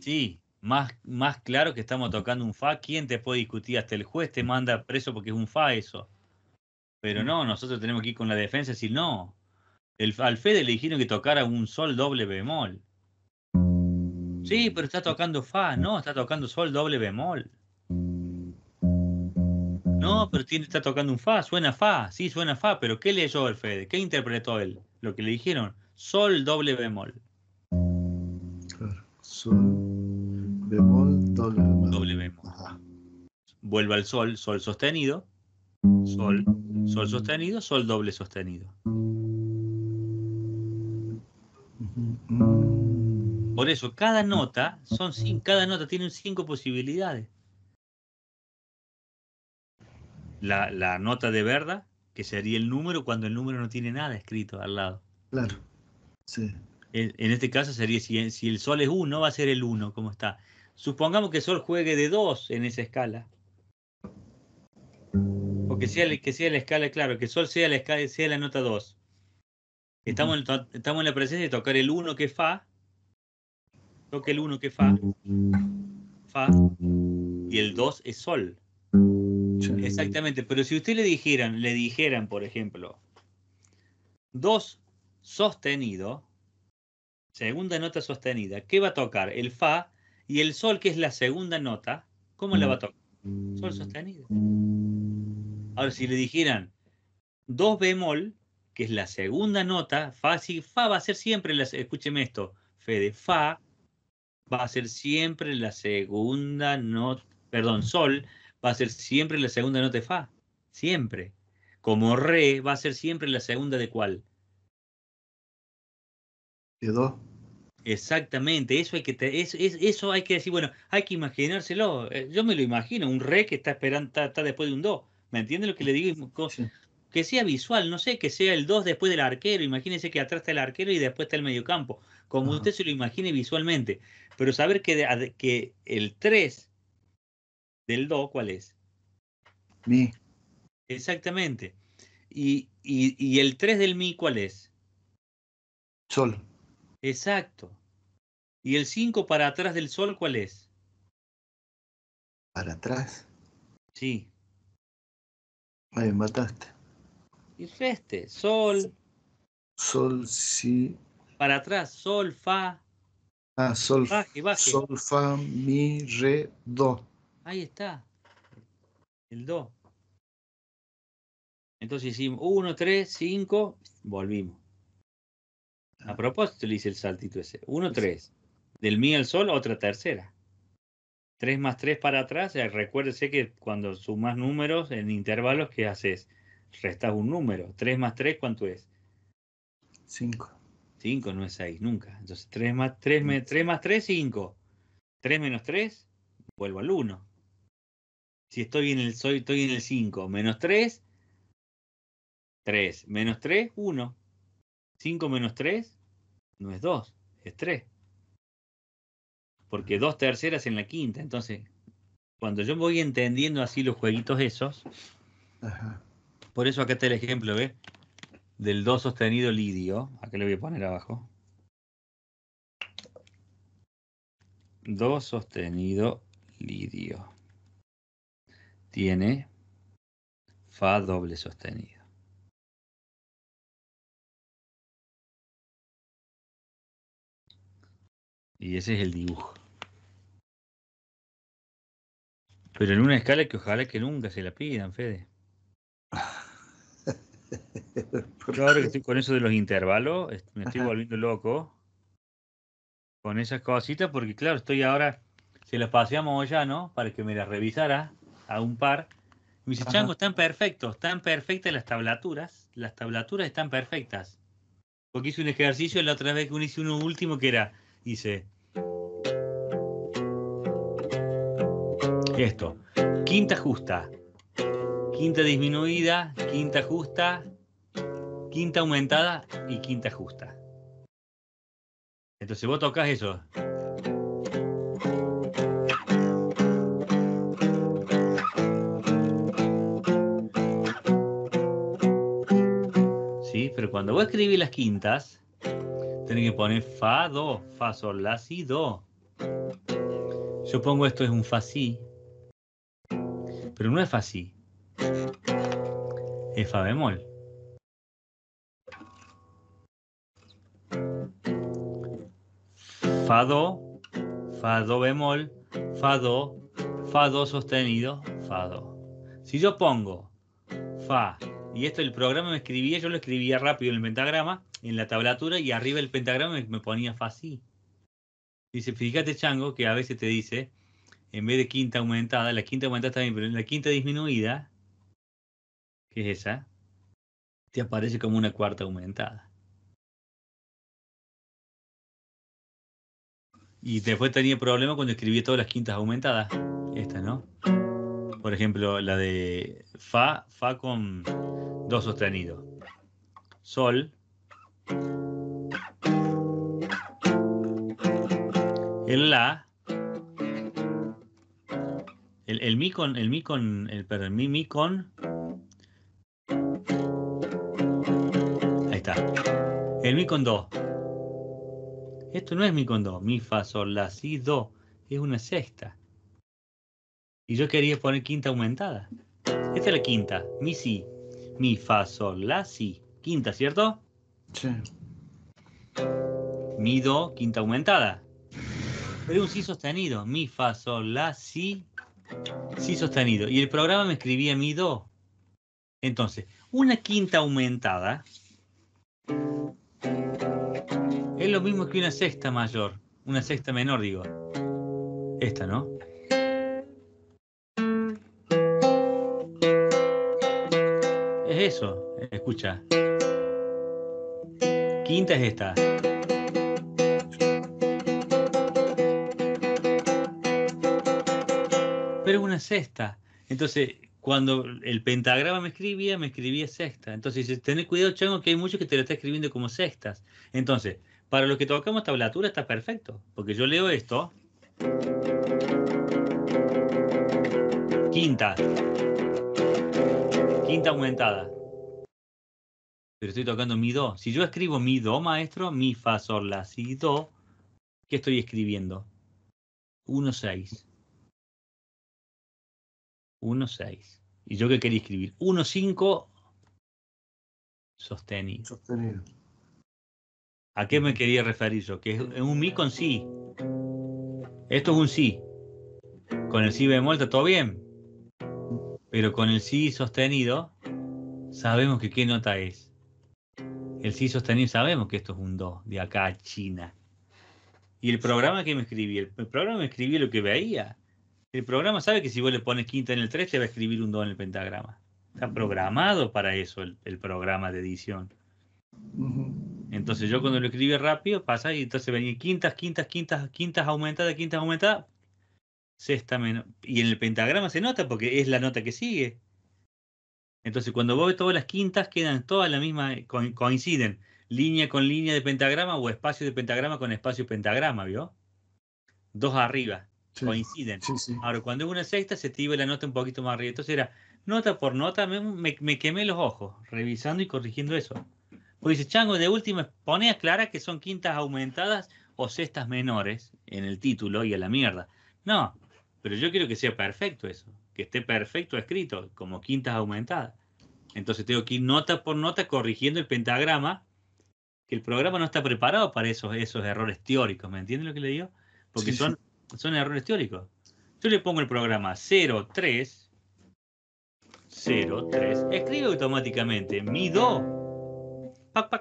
Sí, más, más claro que estamos tocando un fa. ¿Quién te puede discutir? Hasta el juez te manda preso porque es un fa eso. Pero no, nosotros tenemos que ir con la defensa y decir no. al Fede le dijeron que tocara un sol doble bemol. Sí, pero está tocando fa. No, está tocando sol doble bemol. No, mm. pero tiene, está tocando un fa, suena fa, sí, suena fa, pero ¿qué leyó el Fede? ¿Qué interpretó él? Lo que le dijeron, sol doble bemol. Claro, sol bemol doble bemol. Vuelve al sol, sol sostenido, sol, sol sostenido, sol doble sostenido. Mm. Por eso, cada nota, son cada nota tiene cinco posibilidades la, nota de verdad, que sería el número cuando el número no tiene nada escrito al lado. Claro. En, este caso sería si, el sol es 1, va a ser el 1, como está. Supongamos que el sol juegue de 2 en esa escala. O que sea, que sea la escala, claro, que sol sea la, escala, sea la nota 2. Estamos, en, estamos en la presencia de tocar el 1 que Fa. Toque el 1 que Fa. Fa. Y el 2 es Sol. Exactamente, pero si usted le dijeran, le dijeran, por ejemplo, dos sostenido, segunda nota sostenida, ¿qué va a tocar? El fa y el sol, que es la segunda nota, ¿cómo la va a mm. tocar? Sol sostenido. Mm. Ahora, si le dijeran dos bemol, que es la segunda nota, fa, si fa va a ser siempre, la, escúcheme esto, fe de fa va a ser siempre la segunda nota, perdón, sol va a ser siempre la segunda nota de fa. Siempre. Como re va a ser siempre la segunda de cuál. De do. Exactamente, eso hay que eso, hay que decir, bueno, hay que imaginárselo. Eh, yo me lo imagino, un re que está esperando, está, después de un do. ¿Me entiende lo que le digo? Que sea visual, no sé, que sea el dos después del arquero. imagínense que atrás está el arquero y después está el mediocampo. Como usted se lo imagine visualmente. Pero saber que, que el 3 del do, ¿cuál es? Mi. Exactamente. Y, el 3 del mi, ¿cuál es? Sol. Exacto. ¿Y el 5 para atrás del sol, cuál es? ¿Para atrás? Sí. Me mataste. Y este? sol. Sol, sí. Para atrás, sol, fa. Ah, sol, baje, sol, fa, mi, re, do. Ahí está. El 2. Entonces hicimos 1, 3, 5, volvimos. A ah. propósito le hice el saltito ese. 1, 3. Del mi al sol, otra tercera. 3 más 3 para atrás. Eh, recuérdese que cuando sumás números en intervalos, ¿qué haces? Restás un número. 3 más 3, ¿cuánto es? 5. 5 no es 6, nunca. Entonces 3 más 3, 3 más 3, 5. 3 menos 3, vuelvo al 1 si estoy en el en el 5, menos 3, 3, menos 3, 1. 5 menos 3 no es 2, es 3. Porque 2 terceras en la quinta. Entonces, cuando yo voy entendiendo así los jueguitos esos, por eso acá está el ejemplo, ¿ves? Del 2 sostenido lidio. Acá le voy a poner abajo. 2 sostenido lidio tiene Fa doble sostenido. Y ese es el dibujo. Pero en una escala que ojalá que nunca se la pidan, Fede. Claro que estoy con eso de los intervalos, me estoy volviendo loco con esas cositas, porque claro, estoy ahora, se las paseamos ya, ¿no? para que me las revisara a un par. me dice, Chango, están perfectos, están perfectas las tablaturas, las tablaturas están perfectas. Porque hice un ejercicio la otra vez que hice uno último que era, hice esto, quinta justa, quinta disminuida, quinta justa, quinta aumentada y quinta justa. Entonces vos tocas eso. cuando voy a escribir las quintas, tenés que poner fa, do, fa, sol, la, si, do. Yo pongo esto es un fa, si, pero no es fa, si, es fa bemol. Fa, do, fa, do bemol, fa, do, fa, do sostenido, fa, do. Si yo pongo fa, y esto, el programa me escribía, yo lo escribía rápido en el pentagrama, en la tablatura, y arriba el pentagrama me, me ponía fácil. Dice, fíjate, Chango, que a veces te dice, en vez de quinta aumentada, la quinta aumentada está bien, pero en la quinta disminuida, que es esa, te aparece como una cuarta aumentada. Y después tenía problemas cuando escribía todas las quintas aumentadas. Esta, ¿no? por ejemplo, la de Fa, Fa con Do sostenido. Sol. El La. El, Mi con, el Mi con, el, perdón, Mi, Mi con. Ahí está. El Mi con Do. Esto no es Mi con Do. Mi, Fa, Sol, La, Si, Do. Es una sexta. Y yo quería poner quinta aumentada. Esta es la quinta. Mi, si. Mi, fa, sol, la, si. Quinta, ¿cierto? Sí. Mi, do, quinta aumentada. Pero un si sostenido. Mi, fa, sol, la, si. Si sostenido. Y el programa me escribía mi, do. Entonces, una quinta aumentada es lo mismo que una sexta mayor. Una sexta menor, digo. Esta, ¿no? eso. Escucha. Quinta es esta. Pero una sexta. Entonces, cuando el pentagrama me escribía, me escribía sexta. Entonces, dice, cuidado, chango, que hay muchos que te la están escribiendo como sextas. Entonces, para los que tocamos tablatura está perfecto, porque yo leo esto. Quinta quinta aumentada. Pero estoy tocando mi do. Si yo escribo mi do, maestro, mi fa, sol, la, si, do, ¿qué estoy escribiendo? 1, 6. 1, 6. ¿Y yo qué quería escribir? 1, 5, sostenido. Sostenido. ¿A qué me quería referir yo? Que es un mi con si. Esto es un si. Con el si bemol está todo bien pero con el si sostenido sabemos que qué nota es. El si sostenido sabemos que esto es un do, de acá a China. Y el programa que me escribí, el, programa me escribí lo que veía. El programa sabe que si vos le pones quinta en el 3 te va a escribir un do en el pentagrama. Está programado para eso el, programa de edición. Entonces yo cuando lo escribí rápido pasa y entonces venía quintas, quintas, quintas, quintas aumentadas, quintas aumentadas, sexta menor. Y en el pentagrama se nota porque es la nota que sigue. Entonces, cuando vos ves todas las quintas, quedan todas la misma, eh, coinciden, línea con línea de pentagrama o espacio de pentagrama con espacio de pentagrama, ¿vio? Dos arriba, coinciden. Ahora, cuando es una sexta, se te iba la nota un poquito más arriba. Entonces era nota por nota, me, quemé los ojos revisando y corrigiendo eso. Pues dice, Chango, de última, pone a clara que son quintas aumentadas o sextas menores en el título y a la mierda. No, pero yo quiero que sea perfecto eso, que esté perfecto escrito, como quintas aumentadas. Entonces tengo que ir nota por nota corrigiendo el pentagrama, que el programa no está preparado para esos, esos errores teóricos, ¿me entienden lo que le digo? Porque son, son errores teóricos. Yo le pongo el programa 03, 03, escribe automáticamente mi do.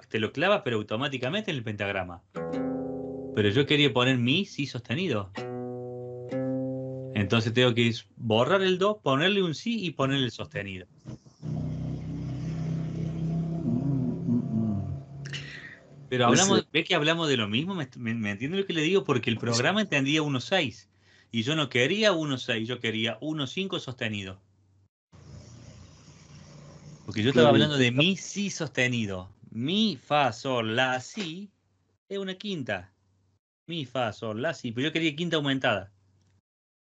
te lo clava, pero automáticamente en el pentagrama. Pero yo quería poner mi si sostenido. Entonces tengo que borrar el do, ponerle un sí y ponerle sostenido. Pero pues, hablamos, eh, ve que hablamos de lo mismo, me, entiendo lo que le digo, porque el programa entendía 1.6 y yo no quería 1.6, yo quería 1.5 sostenido. Porque yo estaba hablando de mi si sostenido. Mi, fa, sol, la, si es una quinta. Mi, fa, sol, la, si. Pero yo quería quinta aumentada.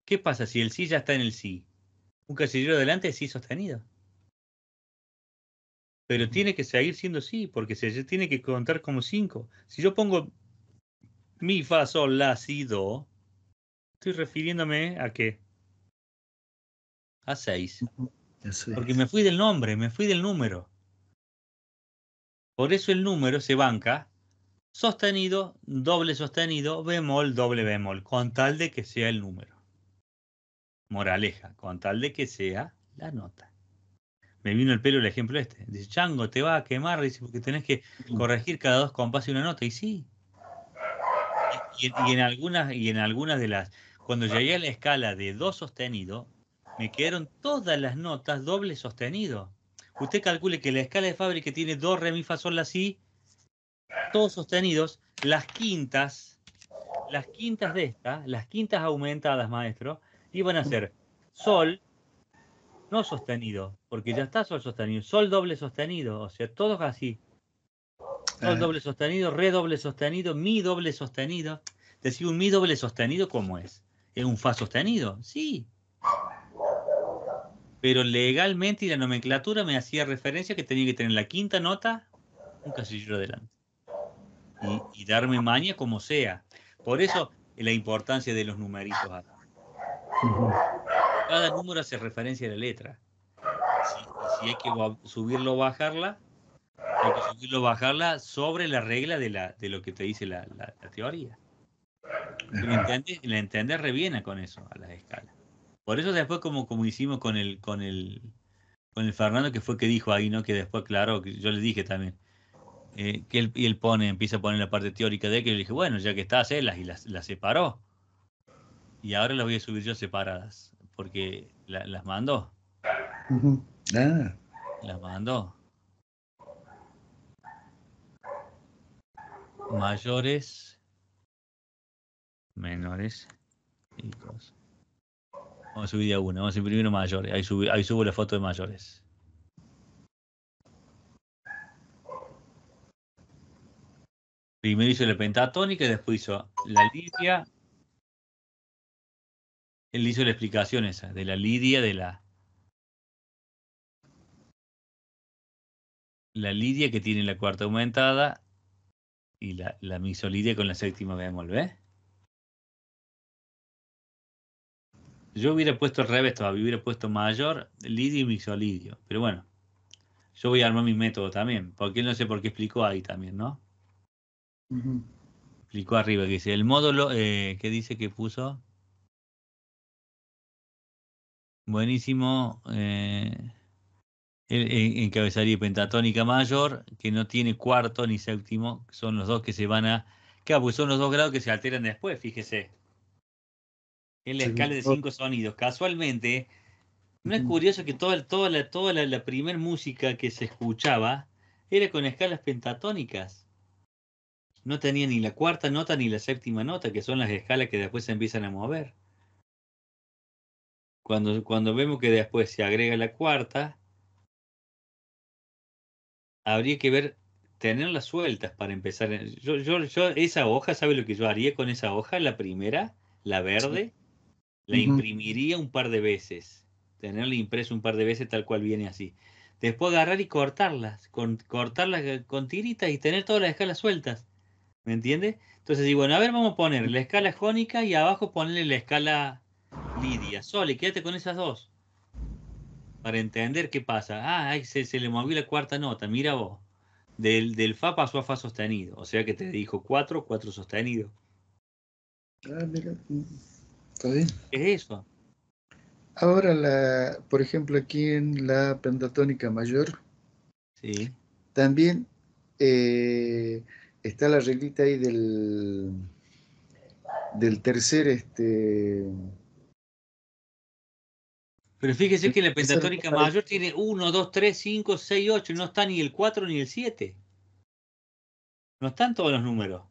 ¿Qué pasa si el sí ya está en el sí? Un casillero adelante es sí sostenido. Pero tiene que seguir siendo sí, porque se tiene que contar como cinco. Si yo pongo mi, fa, sol, la, si, do, estoy refiriéndome a qué? A seis. Porque me fui del nombre, me fui del número. Por eso el número se banca sostenido, doble sostenido, bemol, doble bemol, con tal de que sea el número. Moraleja, con tal de que sea la nota. Me vino el pelo el ejemplo este. Dice, Chango, te va a quemar, dice, porque tenés que corregir cada dos compases una nota. Y sí. Y, en algunas, y en algunas de las. Cuando llegué a la escala de dos sostenido, me quedaron todas las notas doble sostenido. Usted calcule que la escala de fábrica tiene dos re, mi, fa, sol, la, si, todos sostenidos, las quintas, las quintas de esta, las quintas aumentadas, maestro, van a ser sol no sostenido, porque ya está sol sostenido, sol doble sostenido, o sea, todos así. Sol eh. doble sostenido, re doble sostenido, mi doble sostenido. Decir un mi doble sostenido, ¿cómo es? ¿Es un fa sostenido? Sí. Pero legalmente y la nomenclatura me hacía referencia que tenía que tener la quinta nota, un casillero adelante. Y, y darme maña como sea. Por eso la importancia de los numeritos. Acá. Cada número hace referencia a la letra. Si, si hay que subirlo o bajarla, hay que subirlo o bajarla sobre la regla de, de lo que te dice la, teoría. La entender reviene con eso, a las escalas. Por eso después, como, como hicimos con el, con con el Fernando, que fue que dijo ahí, ¿no? Que después, claro, yo le dije también. Eh, que él, y él pone, empieza a poner la parte teórica de que yo le dije, bueno, ya que está, las y las separó y ahora las voy a subir yo separadas, porque las mando. Ah. Las mando. Mayores, menores, Vamos a subir de una, vamos a imprimir mayores. Ahí, subo, ahí subo la foto de mayores. Primero hizo la pentatónica, después hizo la limpia, él hizo la explicación esa, de la lidia, de la... La lidia que tiene la cuarta aumentada y la, la misolidia con la séptima bemol, ¿ves? ¿eh? Yo hubiera puesto al revés todavía, hubiera puesto mayor, lidio y mixolidio. Pero bueno, yo voy a armar mi método también, porque él no sé por qué explicó ahí también, ¿no? Explicó arriba que dice, el módulo eh, que dice que puso buenísimo. Eh, encabezaría pentatónica mayor, que no tiene cuarto ni séptimo, son los dos que se van a. Claro, pues son los dos grados que se alteran después, fíjese. En la escala de cinco sonidos. Casualmente, ¿no es curioso que toda, toda, la, toda la, la primer música que se escuchaba era con escalas pentatónicas? No tenía ni la cuarta nota ni la séptima nota, que son las escalas que después se empiezan a mover. Cuando, vemos que después se agrega la cuarta, habría que ver, tenerlas sueltas para empezar. Yo, esa hoja, ¿sabe lo que yo haría con esa hoja? La primera, la verde, la imprimiría un par de veces. Tenerla impresa un par de veces tal cual viene así. Después agarrar y cortarlas, con, cortarlas eh, con tiritas y tener todas las escalas sueltas. ¿Me entiendes? Entonces, y bueno, a ver, vamos a poner la escala jónica y abajo ponerle la escala Lidia. Sole, quédate con esas dos. Para entender qué pasa. Ah, ahí se, le movió la cuarta nota, mira vos. Del, del Fa pasó a Fa sostenido. O sea que te dijo cuatro, cuatro sostenido. Ah, mira. Está bien. es eso? Ahora, la, por ejemplo, aquí en la pentatónica mayor, sí. también eh, está la reglita ahí del, del tercer este, pero fíjese que la pentatónica mayor tiene 1, 2, 3, 5, 6, 8. No está ni el 4 ni el 7. No están todos los números.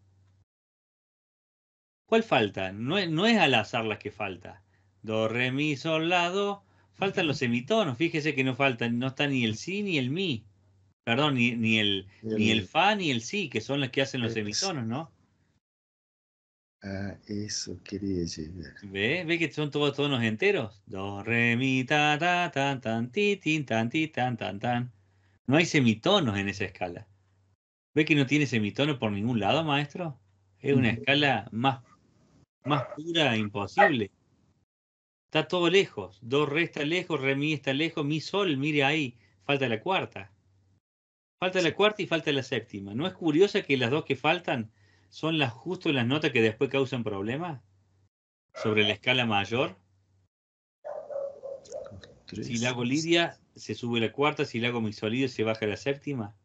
¿Cuál falta? No es, no es al azar las que falta. Do, re, mi, sol, la, do. Faltan los semitonos. Fíjese que no faltan, no está ni el si ni el mi. Perdón, ni, ni el, ni el fa ni el si, que son las que hacen los semitonos, ¿no? Ah, eso quería decir ¿Ve? ¿Ve que son todos tonos enteros? Do, re, mi, ta, ta, tan, tan, ti, tin, tan, ti, tan, tan, tan. No hay semitonos en esa escala. ¿Ve que no tiene semitono por ningún lado, maestro? Es una escala más, más pura imposible. Está todo lejos. Do, re está lejos, re, mi está lejos, mi, sol, mire ahí. Falta la cuarta. Falta la cuarta y falta la séptima. ¿No es curiosa que las dos que faltan son las justo las notas que después causan problemas sobre la escala mayor. Si la hago lidia, se sube la cuarta, si la hago mixolidio, se baja la séptima.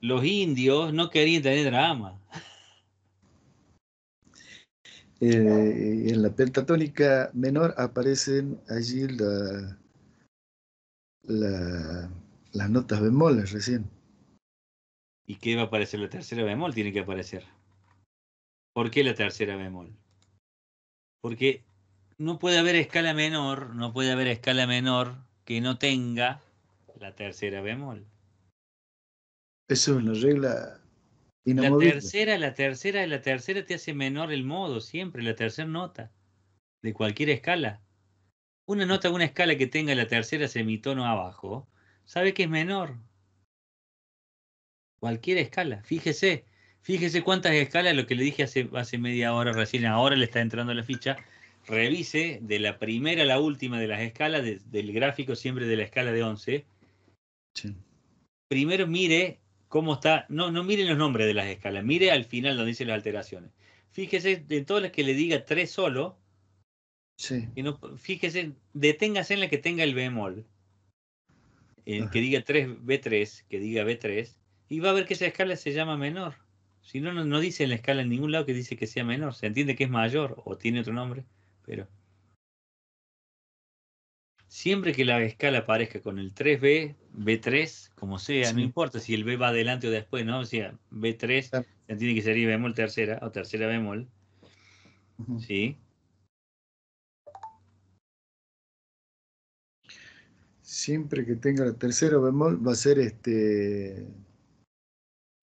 Los indios no querían tener drama. Eh, en la pentatónica menor aparecen allí las notas bemoles recién. ¿Y qué va a aparecer? La tercera bemol tiene que aparecer. ¿Por qué la tercera bemol? Porque no puede haber escala menor, no puede haber escala menor que no tenga la tercera bemol. Eso es una regla La tercera, la tercera, la tercera te hace menor el modo, siempre, la tercera nota, de cualquier escala. Una nota, una escala que tenga la tercera semitono abajo, sabe que es menor, Cualquier escala, fíjese, fíjese cuántas escalas, lo que le dije hace, hace media hora recién, ahora le está entrando la ficha, revise de la primera a la última de las escalas, del gráfico siempre de la escala de 11. Primero mire cómo está, no, no miren los nombres de las escalas, mire al final donde dice las alteraciones. Fíjese de todas las que le diga 3 solo, sí. no, fíjese, deténgase en la que tenga el bemol, en que diga 3 B3, que diga B3, y va a ver que esa escala se llama menor. Si no, no, dice en la escala en ningún lado que dice que sea menor. Se entiende que es mayor o tiene otro nombre, pero... Siempre que la escala aparezca con el 3B, B3, como sea, no importa si el B va adelante o después, ¿no? O sea, B3 se entiende que sería bemol tercera o tercera bemol. ¿Sí? Siempre que tenga la tercera bemol va a ser este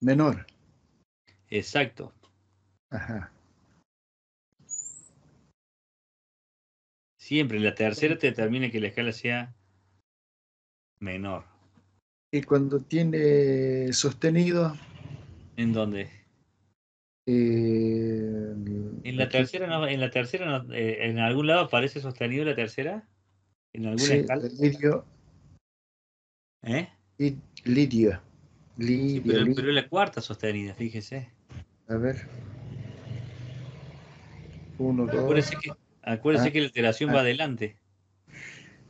menor. Exacto. Ajá. Siempre la tercera te determina que la escala sea menor. ¿Y cuando tiene sostenido? ¿En dónde? Eh, en la tercera, no, en la tercera, eh, en algún lado aparece sostenido la tercera. En alguna escala. Lidio. ¿Eh? Lidio pero, la cuarta sostenida, fíjese. A ver. Uno, dos. Acuérdese que, ah, la alteración va ah. adelante.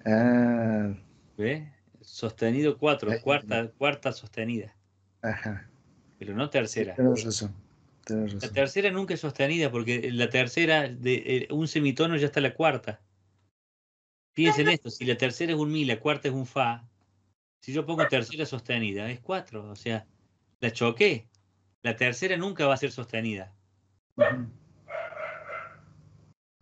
Ah. ¿Ve? Sostenido cuatro, cuarta, cuarta sostenida. Ajá. Pero no tercera. La tercera nunca es sostenida porque la tercera de eh, un semitono ya está la cuarta. Fíjense en esto, si la tercera es un mi, la cuarta es un fa, si yo pongo tercera sostenida, es cuatro, O sea, la choqué. La tercera nunca va a ser sostenida.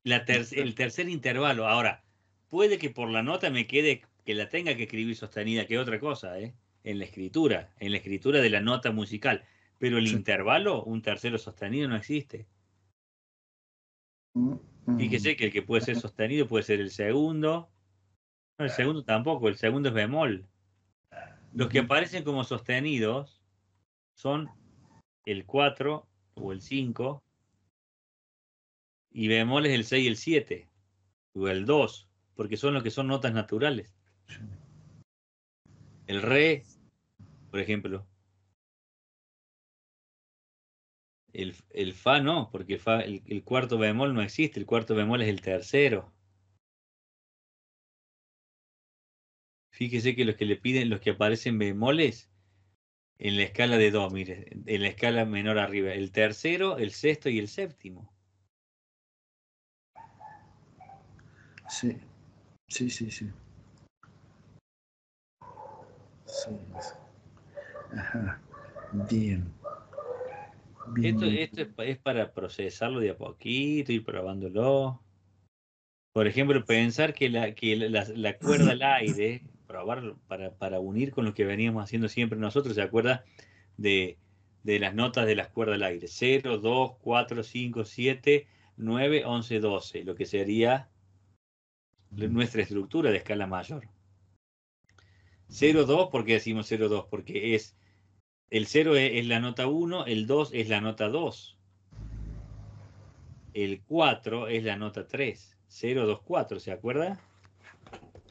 el tercer intervalo. Ahora, puede que por la nota me quede que la tenga que escribir sostenida, que otra cosa, ¿eh? En la escritura, en la escritura de la nota musical. Pero el intervalo, un tercero sostenido, no existe. Fíjese que el que puede ser sostenido puede ser el segundo. No, el segundo tampoco, el segundo es bemol. Los que aparecen como sostenidos son el 4 o el 5 y bemoles el 6 y el 7 o el 2, porque son los que son notas naturales. El re, por ejemplo. El, fa no, porque el cuarto bemol no existe, el cuarto bemol es el tercero. Fíjese que los que le piden, los que aparecen bemoles en la escala de dos, mire, en la escala menor arriba, el tercero, el sexto y el séptimo. Sí, sí, sí, sí. sí. Ajá. Bien. Esto, es, para procesarlo de a poquito, y probándolo. Por ejemplo, pensar que la, la, la cuerda al aire para, unir con lo que veníamos haciendo siempre nosotros. ¿Se acuerda de, las notas de las cuerdas al aire? 0, 2, 4, 5, 7, 9, 11, 12, lo que sería nuestra estructura de escala mayor. 0, 2, ¿por qué decimos 0, 2? Porque es, el 0 es, es la nota 1, el 2 es la nota 2, el 4 es la nota 3, 0, 2, 4, ¿se acuerda?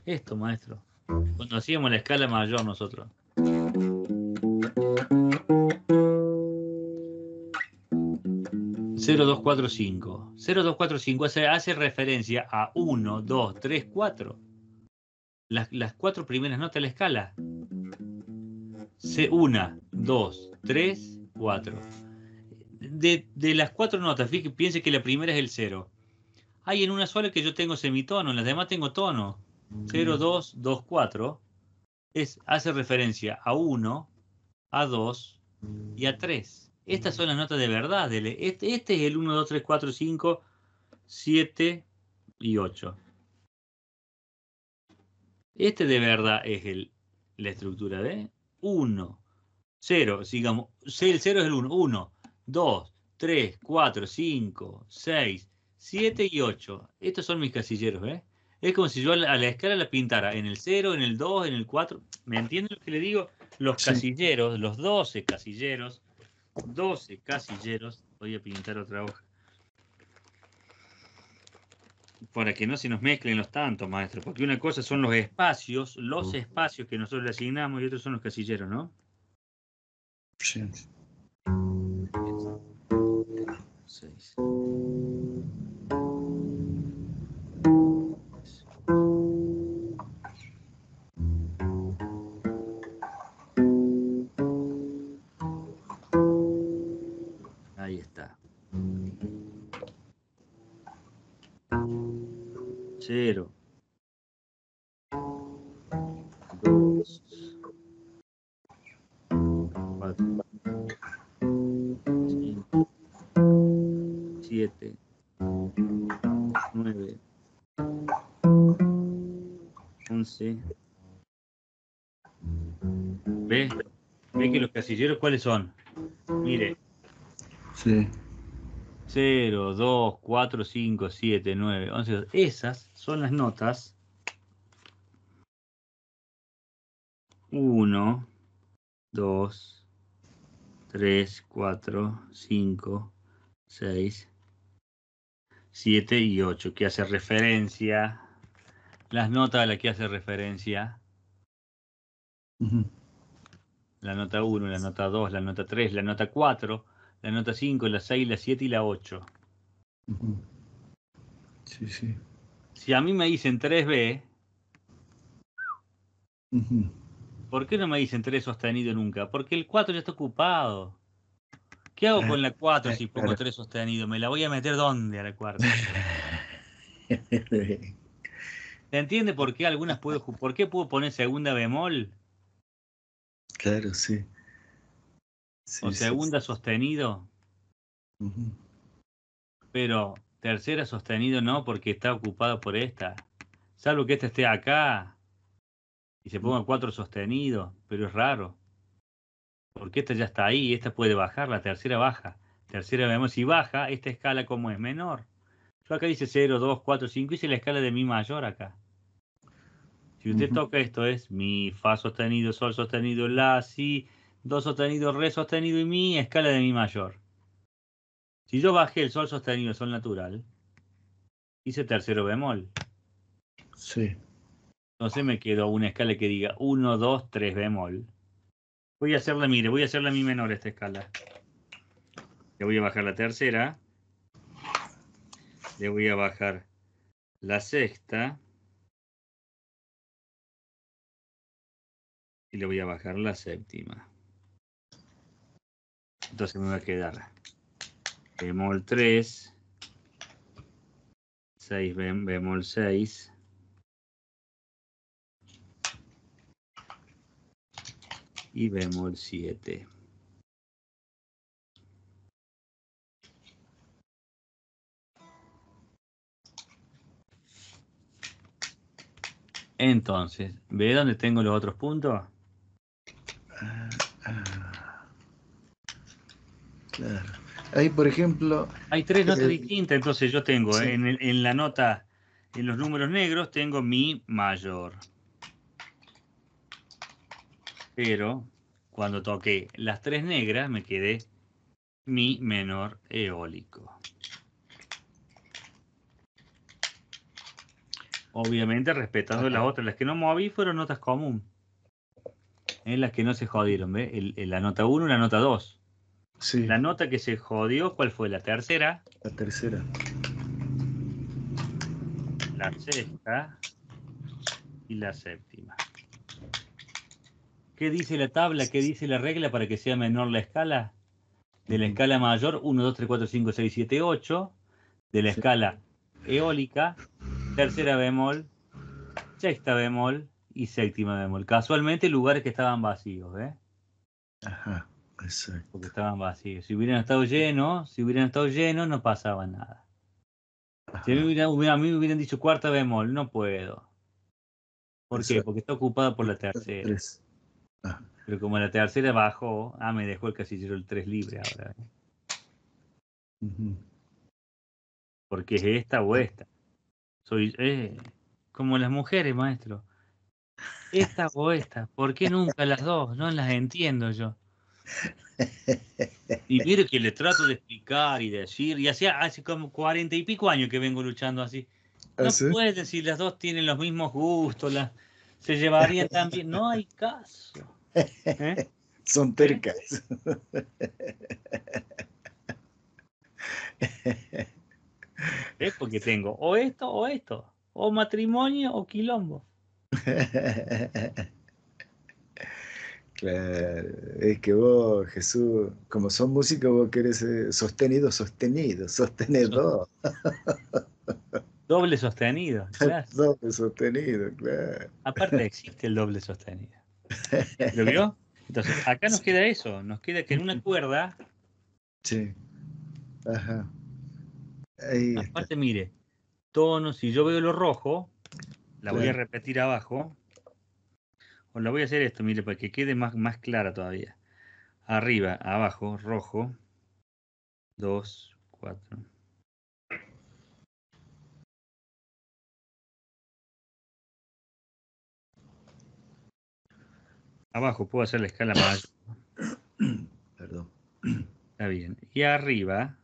Esto, maestro cuando hacíamos la escala mayor nosotros. ...0245... ...0245 hace, hace referencia a 1, 2, 3, 4... Las, cuatro primeras notas de la escala. 1, 2, 3, 4. De, las cuatro notas, piense que la primera es el 0. Hay en una sola que yo tengo semitono, en las demás tengo tono. 0, 2, 2, es, hace referencia a 1, a 2 y a 3. Estas son las notas de verdad. Este, este, es el 1, 2, 3, 4, 5, 7 y 8. Este de verdad es el, la estructura de 1, 0, sigamos, el 0 es el 1, 1, 2, 3, 4, 5, 6, 7 y 8. Estos son mis casilleros, ¿eh? Es como si yo a la, escala la pintara en el 0, en el 2, en el 4. ¿Me entienden lo que le digo? Los casilleros, los 12 casilleros, 12 casilleros. Voy a pintar otra hoja. Para que no se nos mezclen los tantos, maestro. Porque una cosa son los espacios, los espacios que nosotros le asignamos y otros son los casilleros, ¿no? 6. 0, 5, 7, 9, 11. ¿Ve? ¿Ve que los casilleros cuáles son? Mire. 0, 2, 4, 5, 7, 9, 11. Esas son las notas 1, 2, 3, 4, 5, 6, 7 y 8, que hace referencia, las notas a las que hace referencia, la nota 1, la nota 2, la nota 3, la nota 4, la nota 5, la 6, la 7 y la 8. Sí, sí. Si a mí me dicen 3B, ¿por qué no me dicen 3 sostenido nunca? Porque el 4 ya está ocupado. ¿Qué hago con la 4 si pongo 3 sostenido? ¿Me la voy a meter dónde a la cuarta? ¿Te entiende por qué algunas puedo, por qué puedo poner segunda bemol? Claro, sí segunda sostenido. Pero tercera sostenido no, porque está ocupado por esta. Salvo que esta esté acá y se ponga cuatro sostenidos, pero es raro. Porque esta ya está ahí, esta puede bajar, la tercera baja. Tercera vemos si baja, esta escala como es menor. Yo acá dice 0, 2, 4, 5, hice la escala de mi mayor acá. Si usted toca esto es mi fa sostenido, sol sostenido, la, si, do sostenido, re sostenido y mi, escala de mi mayor. Si yo bajé el sol sostenido, sol natural, hice tercero bemol. Sí. Entonces me quedó una escala que diga 1, 2, 3 bemol. Voy a hacerle, mire, voy a hacerla mi menor esta escala. Le voy a bajar la tercera. Le voy a bajar la sexta. Y le voy a bajar la séptima. Entonces me va a quedar bemol 3, 6 bemol 6. Y bemol 7. Entonces, ¿ve dónde tengo los otros puntos? Ah. Ahí, por ejemplo. Hay tres notas eh, distintas, entonces yo tengo en, la nota, en los números negros, tengo mi mayor. Pero cuando toqué las tres negras, me quedé mi menor eólico. Obviamente respetando las otras. Las que no moví fueron notas común. En las que no se jodieron, ¿ves? la nota 1 y la nota 2. La nota que se jodió, ¿cuál fue? La tercera. La tercera. La sexta. Y la séptima. ¿Qué dice la tabla? ¿Qué dice la regla para que sea menor la escala? De la escala mayor, 1, 2, 3, 4, 5, 6, 7, 8. De la escala eólica, tercera bemol, sexta bemol y séptima bemol. Casualmente lugares que estaban vacíos, ¿eh? Ajá. Porque estaban vacíos. Si hubieran estado llenos, si hubieran estado llenos, no pasaba nada. a mí, me hubieran dicho cuarta bemol, no puedo. ¿Por qué? Porque está ocupada por la tercera. Ah. Pero como la tercera bajó, ah, me dejó el casillero el 3 libre ahora. Porque es esta o esta. Soy eh, como las mujeres, maestro. Esta o esta. ¿Por qué nunca las dos? No las entiendo yo. Y mire que le trato de explicar y de decir, y hace, hace como cuarenta y pico años que vengo luchando así. No ¿Ah, puedes decir las dos tienen los mismos gustos, la se llevarían también No hay caso. ¿Eh? Son ¿Eh? tercas. es ¿Eh? Porque tengo o esto o esto, o matrimonio o quilombo. Claro, es que vos, Jesús, como sos músico, vos querés eh, sostenido, sostenido, sostenido, sostenedor. Doble sostenido, claro. Doble sostenido, claro. Aparte existe el doble sostenido. ¿Lo vio? Entonces, acá nos queda eso, nos queda que en una cuerda. Sí. Ajá. aparte, mire, tono, si yo veo lo rojo, la voy a repetir abajo la voy a hacer esto, mire, para que quede más, más clara todavía. Arriba, abajo, rojo. Dos, cuatro. Abajo puedo hacer la escala más. Perdón. Está bien. Y arriba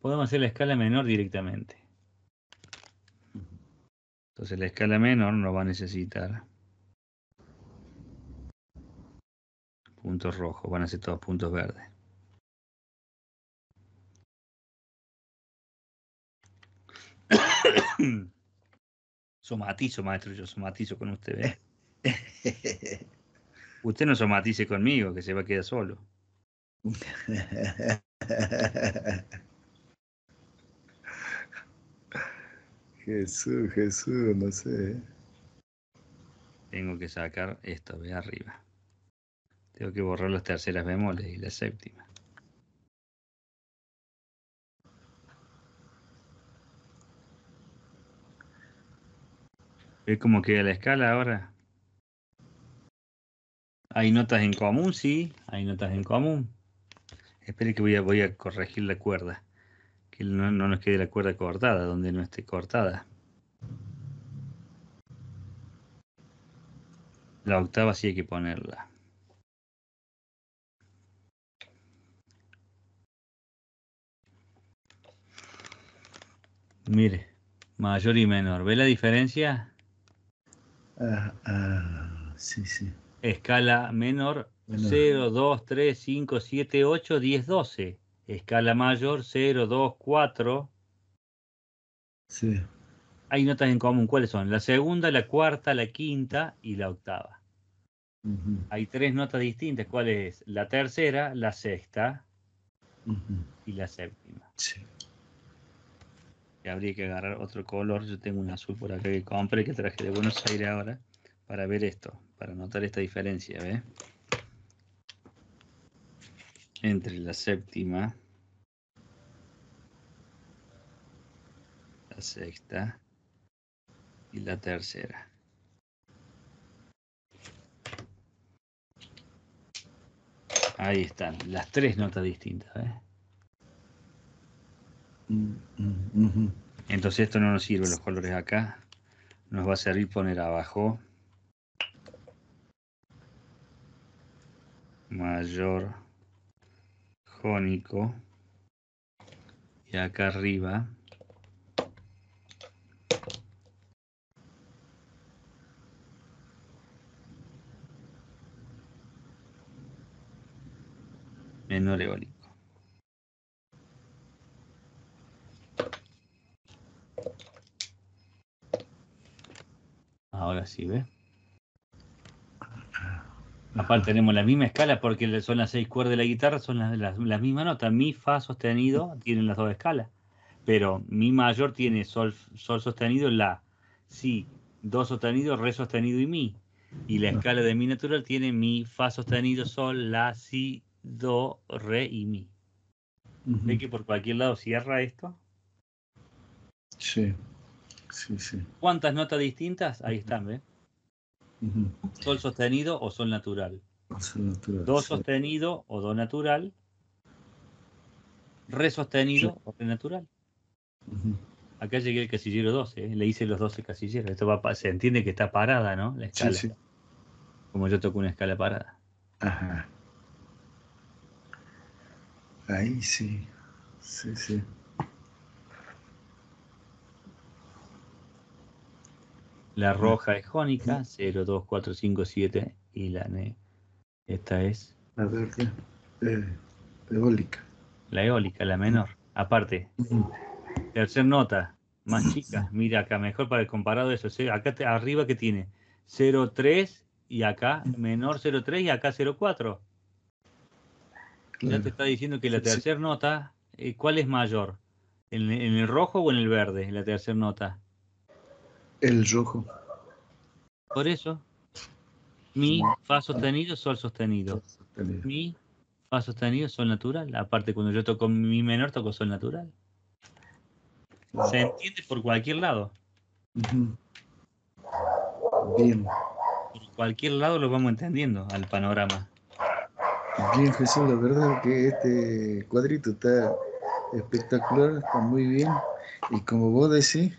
podemos hacer la escala menor directamente. Entonces la escala menor no va a necesitar puntos rojos, van a ser todos puntos verdes. somatizo, maestro, yo somatizo con usted. ¿eh? usted no somatice conmigo, que se va a quedar solo. Jesús, Jesús, no sé. ¿eh? Tengo que sacar esto de arriba. Tengo que borrar las terceras bemoles y la séptima. ¿Ves cómo queda la escala ahora? Hay notas en común, sí, hay notas en común. Espere que voy a, voy a corregir la cuerda que no, no nos quede la cuerda cortada, donde no esté cortada. La octava sí hay que ponerla. Mire, mayor y menor. ¿Ve la diferencia? Ah, ah, sí, sí. Escala menor, menor, 0, 2, 3, 5, 7, 8, 10, 12 escala mayor, 0, 2, 4. Sí. Hay notas en común, ¿cuáles son? La segunda, la cuarta, la quinta y la octava. Hay tres notas distintas, ¿cuál es? La tercera, la sexta y la séptima. Sí. habría que agarrar otro color, yo tengo un azul por acá que compré, que traje de Buenos Aires ahora, para ver esto, para notar esta diferencia, ¿ves? entre la séptima, la sexta y la tercera. Ahí están, las tres notas distintas. ¿eh? Entonces esto no nos sirve, los colores acá. Nos va a servir poner abajo. Mayor y acá arriba menor eólico. Ahora sí, ve. Aparte tenemos la misma escala porque son las seis cuerdas de la guitarra, son las, mismas notas. Mi, fa sostenido tienen las dos escalas. Pero mi mayor tiene sol, sol sostenido, la, si, do sostenido, re sostenido y mi. Y la escala de mi natural tiene mi, fa sostenido, sol, la, si, do, re y mi. ¿Ve que por cualquier lado cierra esto? Sí, sí, sí. ¿Cuántas notas distintas? Ahí están, ¿ves? Sol sostenido o sol natural. Sol do sostenido o do natural. Re sostenido o re natural. Acá llegué al casillero 12, ¿eh? le hice los 12 casilleros. Esto va, se entiende que está parada, ¿no? La escala. Como yo toco una escala parada. Ajá. Ahí sí. Sí, sí. La roja es jónica, 02457. Y la ne, esta es. La verde, eh, eólica. La eólica, la menor. Aparte, tercer nota, más chica. Mira acá, mejor para el comparado eso. Acá arriba que tiene 03 y acá menor 03 y acá 04. 4. Ya te está diciendo que la tercera nota, eh, ¿cuál es mayor? ¿En, ¿En, el rojo o en el verde? La tercera nota. El rojo. Por eso, mi, fa sostenido, sol sostenido. Mi, fa sostenido, sol natural. Aparte, cuando yo toco mi menor, toco sol natural. Se entiende por cualquier lado. Bien. Por cualquier lado lo vamos entendiendo al panorama. Bien, Jesús, la verdad que este cuadrito está espectacular, está muy bien. Y como vos decís,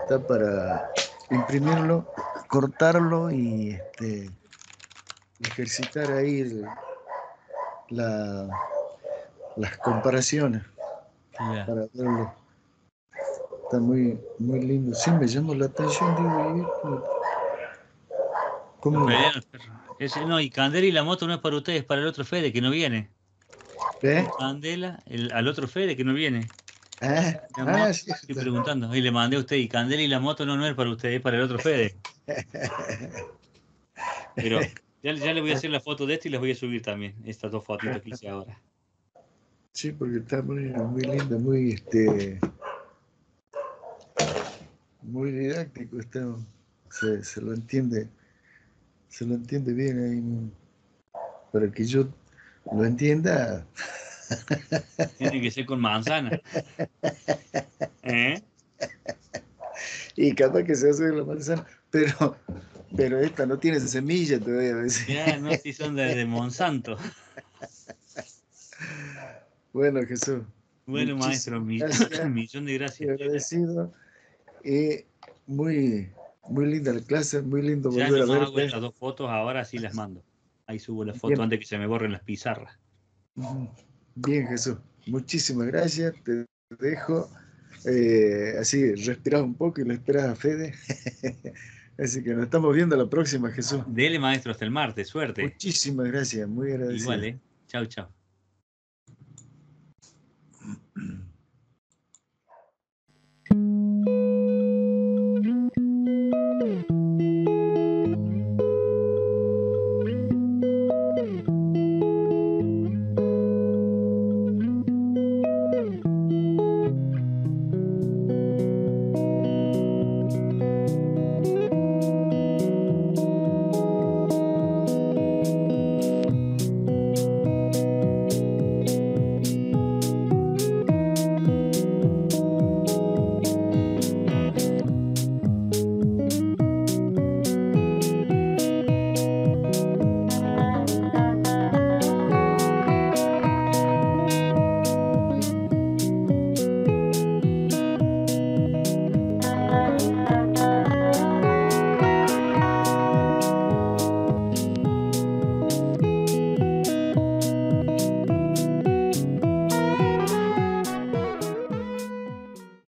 está para imprimirlo, cortarlo y este, ejercitar ahí la, las comparaciones para verlo. Está muy, muy lindo. Sí, me llamó la atención, digo, ¿cómo? Es, no, y Candela y la moto no es para ustedes, es para el otro Fede que no viene. ¿Eh? Candela, el, al otro Fede que no viene estoy eh, eh, preguntando. Y le mandé a usted, y Candela y la moto no, no es para usted, es para el otro Fede. Pero ya, le voy a hacer la foto de esto y les voy a subir también, estas dos fotitos que hice ahora. Sí, porque está muy, muy lindo, muy este muy didáctico se, se, lo entiende, se lo entiende bien ahí. Para que yo lo entienda, tiene que ser con manzana. ¿Eh? Y capaz que se hace la manzana, pero, pero esta no tiene semilla todavía. Ya, no, si son de, Monsanto. Bueno, Jesús. Bueno, maestro, un millón de gracias. Agradecido. Eh, muy, muy linda la clase, muy lindo las dos fotos ahora sí las mando. Ahí subo la foto antes que se me borren las pizarras. Bien, Jesús. Muchísimas gracias. Te dejo eh, así, respirás un poco y lo esperas a Fede. así que nos estamos viendo la próxima, Jesús. Dele, maestro, hasta el martes. Suerte. Muchísimas gracias. Muy agradecido. Igual, ¿eh? chau, chao.